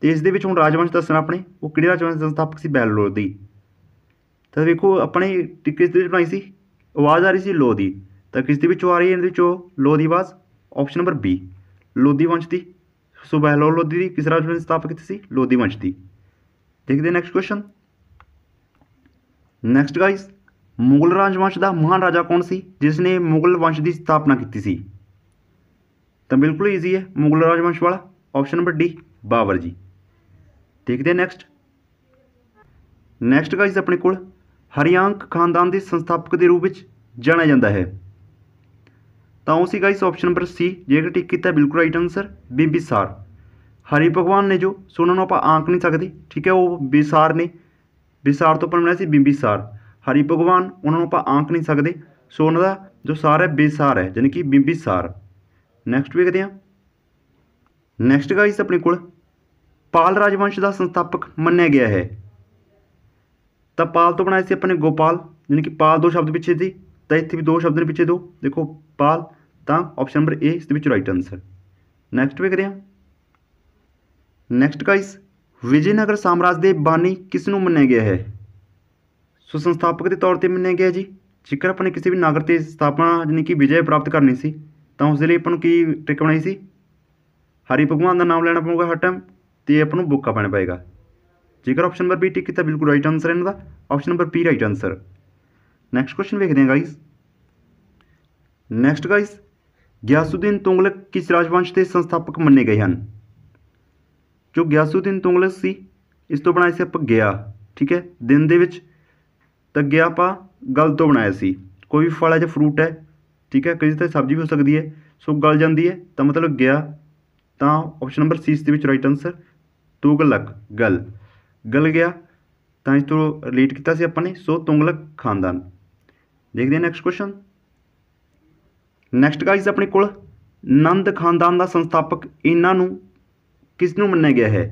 S1: ਤੇ ਇਸ ਦੇ ਵਿੱਚ ਹੁਣ ਰਾਜਵੰਸ਼ ਦੱਸਣਾ ਆਪਣੇ ਉਹ ਕਿਹੜੇ ਰਾਜਵੰਸ਼ ਦਾ ਸਥਾਪਕ ਸੀ ਬੈਲੋਰ ਦੀ ਤਾਂ ਵੇਖੋ ਆਪਣੇ ਇਸ ਦੇ ਵਿੱਚ ਬਣਾਈ ਸੀ ਆਵਾਜ਼ ਆ ਰਹੀ ਸੀ ਲੋਦੀ ਤਾਂ ਕਿਸ ਦੇ ਵਿੱਚ ਆ ਰਹੀ ਹੈ ਇਹਦੇ ਵਿੱਚੋਂ ਲੋਦੀ ਦੀ ਆਵਾਜ਼ ਆਪਸ਼ਨ ਨੰਬਰ ਬੀ ਲੋਦੀ ਵੰਸ਼ ਦੀ ਸੋ ਬੈਲੋਰ ਲੋਦੀ ਦੀ ਕਿਸ ਰਾਜਵੰਸ਼ ਦਾ ਸਥਾਪਕ ਸੀ ਲੋਦੀ ਵੰਸ਼ ਦੀ ਦੇਖਦੇ next question next guys Mughal ਰਾਜਵੰਸ਼ ਦਾ ਮਹਾਨ ਰਾਜਾ ਕੌਣ ਸੀ ਜਿਸ ਨੇ ਮੁਗਲ ਵੰਸ਼ ਦੀ ਸਥਾਪਨਾ ਕੀਤੀ ਸੀ ਤਾਂ ਬਿਲਕੁਲ ਈਜ਼ੀ ਹੈ ਮੁਗਲ ਰਾਜਵੰਸ਼ ਵਾਲਾ ਆਪਸ਼ਨ ਨੰਬਰ ਡੀ ਬਾਬਰ ਜੀ ਦੇਖਦੇ ਹਾਂ ਨੈਕਸਟ ਨੈਕਸਟ ਗਾਇਸ ਆਪਣੇ ਕੋਲ ਹਰਿਆਂਕ ਖਾਨਦਾਨ ਦੇ ਸੰਸਥਾਪਕ ਦੇ ਰੂਪ ਵਿੱਚ ਜਾਣਿਆ ਜਾਂਦਾ ਹੈ ਤਾਂ ਉਹ ਸੀ ਗਾਇਸ ਆਪਸ਼ਨ ਨੰਬਰ ਸੀ ਜੇਕਰ ਟਿਕ ਕੀਤਾ ਬਿਲਕੁਲ ਰਾਈਟ ਆਨਸਰ ਬੀਬੀ ਸਾਰ ਹਰੀ ਭਗਵਾਨ ਨੇ ਜੋ ਸੋ ਨੂੰ ਆਪਾਂ ਆਂਕ ਨਹੀਂ ਸਕਦੇ ਠੀਕ ਹੈ ਉਹ ਬਿਸਾਰ ਨੇ ਬਿਸਾਰ ਤੋਂ ਬਣਿਆ ਸੀ ਸਾਰ ਹਰੀ ਭਗਵਾਨ ਉਹਨਾਂ ਨੂੰ ਆਪਾਂ ਆਂਕ ਨਹੀਂ ਸਕਦੇ ਸੋ ਉਹਨਾਂ ਦਾ ਜੋ ਸਾਰ ਹੈ ਬਿਸਾਰ ਹੈ ਯਾਨੀ ਕਿ ਸਾਰ ਨੈਕਸਟ ਵੇਖਦੇ ਹਾਂ ਨੈਕਸਟ ਗਾਈਸ ਆਪਣੇ ਕੋਲ ਪਾਲ ਰਾਜਵੰਸ਼ ਦਾ ਸੰਸਥਾਪਕ ਮੰਨਿਆ ਗਿਆ ਹੈ ਤਾਂ ਪਾਲ ਤੋਂ ਬਣਾਇਆ ਸੀ ਆਪਣੇ ਗੋਪਾਲ ਯਾਨੀ ਕਿ ਪਾਲ ਦੋ ਸ਼ਬਦ ਪਿੱਛੇ ਸੀ ਤਾਂ ਇੱਥੇ ਵੀ ਦੋ ਸ਼ਬਦ ਨੇ ਪਿੱਛੇ ਦੋ ਦੇਖੋ ਪਾਲ ਤਾਂ ਆਪਸ਼ਨ ਨੰਬਰ A ਇਸ ਦੇ ਵਿੱਚ ਰਾਈਟ ਆਨਸਰ ਨੈਕਸਟ ਵੇਖਦੇ ਹਾਂ ਨੈਕਸਟ ਗਾਈਸ ਵਿਜੇਨਗਰ ਸਾਮਰਾਜ ਦੇ ਬਾਨੀ ਕਿਸ ਨੂੰ ਮੰਨਿਆ ਗਿਆ ਹੈ ਸੋ ਸੰਸਥਾਪਕ ਦੇ ਤੌਰ ਤੇ ਮੰਨਿਆ ਗਿਆ ਜੀ ਜੇਕਰ ਆਪਣੇ ਕਿਸੇ ਵੀ ਨਗਰ ਤੇ ਸਥਾਪਨਾ ਯਾਨੀ ਕਿ ਵਿਜੇ ਪ੍ਰਾਪਤ ਕਰਨੀ ਸੀ ਤਾਂ ਉਸ ਦੇ ਲਈ ਆਪਾਂ ਨੂੰ ਕੀ ਟ੍ਰਿਕ ਬਣਾਈ ਸੀ ਹਰੀ ਭਗਵਾਨ ਦਾ ਨਾਮ ਲੈਣਾ ਪਊਗਾ ਹਰ ਟਾਈਮ ਤੇ ਆਪਾਂ ਨੂੰ ਬੁੱਕਾ ਪਾਣਾ ਪਏਗਾ ਜੇਕਰ ਆਪਸ਼ਨ ਨੰਬਰ ਬੀ ਟਿਕ ਕੀਤਾ ਬਿਲਕੁਲ ਰਾਈਟ ਆਨਸਰ ਹੈ ਇਹਨਾਂ ਦਾ option number B right answer next question ਵੇਖਦੇ ਹਾਂ guys next guys Ghiyasuddin Tughlaq ਕਿਸ ਰਾਜਵੰਸ਼ ਦੇ ਸੰਸਥਾਪਕ ਮੰਨੇ ਗਏ ਹਨ ਜੋ ਗਿਆਸੂਦੀਨ ਤੁੰਗਲਕ ਸੀ ਇਸ ਤੋਂ ਬਣਾਇਆ ਸੀ ਆਪਾਂ ਗਿਆ ਠੀਕ ਹੈ ਦਿਨ ਦੇ ਵਿੱਚ ਤਾਂ ਗਿਆ ਆਪਾਂ ਗਲ ਤੋਂ ਬਣਾਇਆ ਸੀ ਕੋਈ ਵੀ ਫਲ ਹੈ ਜਾਂ ਫਰੂਟ ਹੈ ਠੀਕ ਹੈ ਕਈ ਤਾਂ ਸਬਜ਼ੀ ਵੀ ਹੋ ਸਕਦੀ ਹੈ ਸੋ ਗਲ ਜਾਂਦੀ ਹੈ ਤਾਂ ਮਤਲਬ ਗਿਆ ਤਾਂ ਆਪਸ਼ਨ ਨੰਬਰ ਸੀ ਇਸ ਦੇ ਵਿੱਚ ਰਾਈਟ ਆਨਸਰ ਤੁਗਲਕ ਗਲ ਗਲ ਗਿਆ ਤਾਂ ਇਸ ਤੋਂ ਰਿਲੇਟ ਕੀਤਾ ਸੀ ਆਪਾਂ ਨੇ ਸੋ ਤੁਗਲਕ ਖਾਨਦਾਨ ਦੇਖਦੇ ਹਾਂ ਨੈਕਸਟ ਕੁਐਸਚਨ ਨੈਕਸਟ ਗਾਈਸ ਆਪਣੇ ਕੋਲ ਨੰਦ ਖਾਨਦਾਨ ਦਾ ਸੰਸਥਾਪਕ ਇਹਨਾਂ ਨੂੰ ਕਿਸ ਨੂੰ ਮੰਨਿਆ ਗਿਆ ਹੈ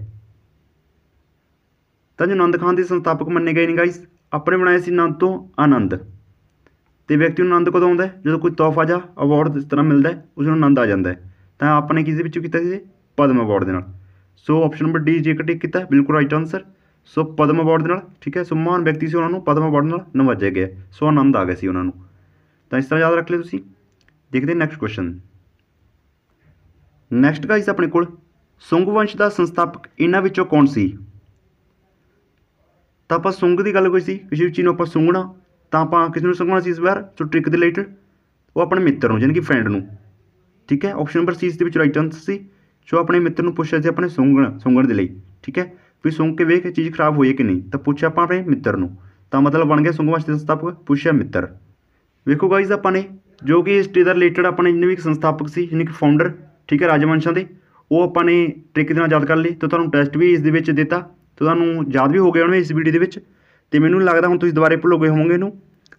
S1: ਤਾਂ ਜੋ ਨੰਦ ਖਾਨ ਦੇ ਸੰਸਥਾਪਕ ਮੰਨੇ ਗਏ ਨੇ ਗਾਈਸ ਆਪਣੇ ਬਣਾਏ ਸੀ ਨੰਦ ਤੋਂ ਆਨੰਦ ਤੇ ਵਿਅਕਤੀ ਨੂੰ ਆਨੰਦ ਕਦੋਂ ਆਉਂਦਾ ਹੈ ਜਦੋਂ ਕੋਈ ਤੋਹਫ਼ਾ ਜਾਂ ਅਵਾਰਡ ਇਸ ਤਰ੍ਹਾਂ ਮਿਲਦਾ ਉਸ ਨੂੰ ਆਨੰਦ ਆ ਜਾਂਦਾ ਤਾਂ ਆਪਣੇ ਕਿਸੇ ਵਿੱਚੋਂ ਕੀਤਾ ਸੀ ਪਦਮ ਅਵਾਰਡ ਦੇ ਨਾਲ ਸੋ option number D J tick ਕੀਤਾ ਬਿਲਕੁਲ right answer so Padma award ਦੇ ਨਾਲ ਠੀਕ ਹੈ ਸੋ ਮਹਾਨ ਵਿਅਕਤੀ ਸੀ ਉਹਨਾਂ ਨੂੰ ਪਦਮ ਅਵਾਰਡ ਨਾਲ ਨਵਾਜਿਆ ਗਿਆ ਸੋ ਆਨੰਦ ਆ ਗਿਆ ਸੀ ਉਹਨਾਂ ਨੂੰ ਤਾਂ ਇਸ ਤਰ੍ਹਾਂ ਯਾਦ ਰੱਖ ਲਿਓ ਤੁਸੀਂ ਦੇਖਦੇ ਨੈਕਸਟ ਕੁਐਸਚਨ ਨੈਕਸਟ ਗਾਇਸ ਆਪਣੇ ਕੋਲ ਸੁੰਗ ਵੰਸ਼ ਦਾ ਸੰਸਥਾਪਕ ਇਹਨਾਂ ਵਿੱਚੋਂ ਕੌਣ ਸੀ ਤਾਂ ਆਪਾਂ ਸੁੰਗ ਦੀ ਗੱਲ ਕੋਈ ਸੀ ਕਿਸੇ ਚੀਜ਼ ਨੂੰ ਆਪਾਂ ਸੁੰਗਣਾ ਤਾਂ ਆਪਾਂ ਕਿਸ ਨੂੰ ਸੰਗਣਾ ਸੀ ਇਸ ਵਾਰ ਸੋ ਟ੍ਰਿਕ ਦੇ ਰਿਲੇਟਡ ਉਹ ਆਪਣੇ ਮਿੱਤਰ ਨੂੰ ਯਾਨੀ ਫਰੈਂਡ ਨੂੰ ਠੀਕ ਹੈ ਆਪਸ਼ਨ ਨੰਬਰ ਸੀ ਇਸ ਦੇ ਵਿੱਚ ਰਾਈਟ ਆਨਸਰ ਸੀ ਸੋ ਆਪਣੇ ਮਿੱਤਰ ਨੂੰ ਪੁੱਛਿਆ ਸੀ ਆਪਣੇ ਸੰਗਣ ਸੰਗਣ ਦੇ ਲਈ ਠੀਕ ਹੈ ਵੀ ਸੰਗ ਕੇ ਵੇਖ ਚੀਜ਼ ਖਰਾਬ ਹੋਈ ਹੈ ਕਿ ਨਹੀਂ ਤਾਂ ਪੁੱਛਿਆ ਆਪਾਂ ਆਪਣੇ ਮਿੱਤਰ ਨੂੰ ਤਾਂ ਮਤਲਬ ਬਣ ਗਿਆ ਸੁੰਘਣ ਸੰਸਥਾਪਕ ਪੁੱਛਿਆ ਮਿੱਤਰ ਵੇਖੋ ਗਾਇਜ਼ ਆਪਾਂ ਨੇ ਜੋ ਕਿ ਹਿਸਟਰੀ ਦਾ ਰਿਲੇਟਡ ਆਪਣੇ ਜਿੰਨੇ ਵੀ ਸੰਸਥਾਪਕ ਸੀ ਜਿੰਨੇ ਕਿ ਫਾਊਂਡਰ ਠੀਕ ਹੈ ਰਾਜਵੰਸ਼ਾਂ ਦੇ ਉਹ ਆਪਾਂ ਨੇ ਟ੍ਰਿਕ ਦੇ ਨਾਲ ਯਾਦ ਕਰ ਲਈ ਤਾਂ ਤੁਹਾਨੂੰ ਟੈਸਟ ਵੀ ਇਸ ਦੇ ਵਿੱਚ ਦਿੱਤਾ ਤਾਂ ਤੁਹਾਨੂੰ ਯਾਦ ਵੀ ਹੋ ਗਿਆ ਹੋਣਾ ਇਸ ਵੀਡੀਓ ਦੇ ਵਿੱਚ ਤੇ ਮੈਨੂੰ ਲੱਗਦਾ ਹੁਣ ਤੁਸੀਂ ਦੁਬਾਰੇ ਭੁੱਲ ਗਏ ਹੋਵੋਗੇ ਇਹਨੂੰ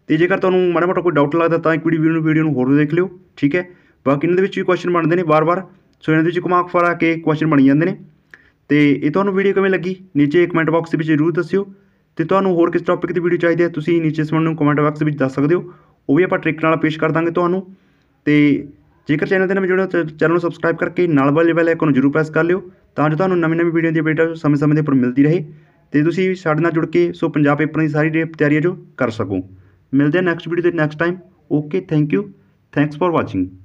S1: ਤੇ ਜੇਕਰ ਤੁਹਾਨੂੰ ਮਾੜਾ ਮੋਟਾ ਕੋਈ ਡਾਊਟ ਲੱਗਦਾ ਤਾਂ ਇੱਕ ਵੀਡੀਓ ਨੂੰ ਵੀਡੀਓ ਨੂੰ ਹੋਰ ਦੇਖ ਲਿਓ ਠੀਕ ਹੈ ਬਾਕੀ ਇਹਨਾਂ ਦੇ ਵਿੱਚ ਵੀ ਕੁਐਸਚਨ ਬਣਦੇ ਨੇ ਵਾਰ-ਵਾਰ ਸੋ ਇਹਨਾਂ ਦੇ ਵਿੱਚ ਘੁਮਾ ਫਾਰਾ ਕੇ ਕੁਐਸਚਨ ਬਣ ਜਾਂਦੇ ਨੇ ਤੇ ਇਹ ਤੁਹਾਨੂੰ ਵੀਡੀਓ ਕਿਵੇਂ ਲੱਗੀ ਨੀਚੇ ਕਮੈਂਟ ਬਾਕਸ ਦੇ ਵਿੱਚ ਜ਼ਰੂਰ ਦੱਸਿਓ ਤੇ ਤੁਹਾਨੂੰ ਹੋਰ ਕਿਸ ਟੌਪਿਕ ਦੀ ਵੀਡੀਓ ਚਾਹੀਦੀ ਹੈ ਤੁਸੀਂ ਨੀਚੇ ਸਮਨ ਨੂੰ ਕਮੈਂਟ ਬਾਕਸ ਵਿੱਚ ਦੱਸ ਸਕਦੇ ਹੋ ਉਹ ਵੀ ਆਪਾਂ ਟ੍ਰਿਕ ਨਾਲ ਪੇਸ਼ ਕਰ ਦਾਂਗੇ ਤੁਹਾਨੂੰ ਤੇ ਜੇਕਰ ਚੈਨਲ ਤੇ ਨਵੇਂ ਜੁੜੇ ਹੋ ਤਾਂ ਚੈਨਲ ਨੂੰ ਸਬਸਕ੍ਰਾਈਬ ਕਰਕੇ ਨਾਲ ਵਾਲੇ ਬੈਲ ਆਈਕਨ ਨੂੰ ਜ਼ਰੂਰ ਪ੍ਰੈਸ ਕਰ ਲਿਓ ਤਾਂ ਜੋ ਤੁਹਾਨੂੰ ਨਵੀਂ ਨਵੀਂ ਵੀਡੀਓ ਦੀ ਅਪਡੇਟ ਸਮੇਂ-ਸਮੇਂ ਦੇ ਉੱਪਰ ਮਿਲਦੀ ਰਹੇ ਤੇ ਤੁਸੀਂ ਸਾਡੇ ਨਾਲ ਜੁੜ ਕੇ ਸੋ ਪੰਜਾਬ ਪੇਪਰ ਦੀ ਸਾਰੀ ਜਿਹੜੀ ਤਿਆਰੀ ਜੋ ਕਰ ਸਕੋ ਮਿਲਦੇ ਹਾਂ ਨੈਕਸਟ ਵੀਡੀਓ ਦੇ next time okay thank you thanks for watching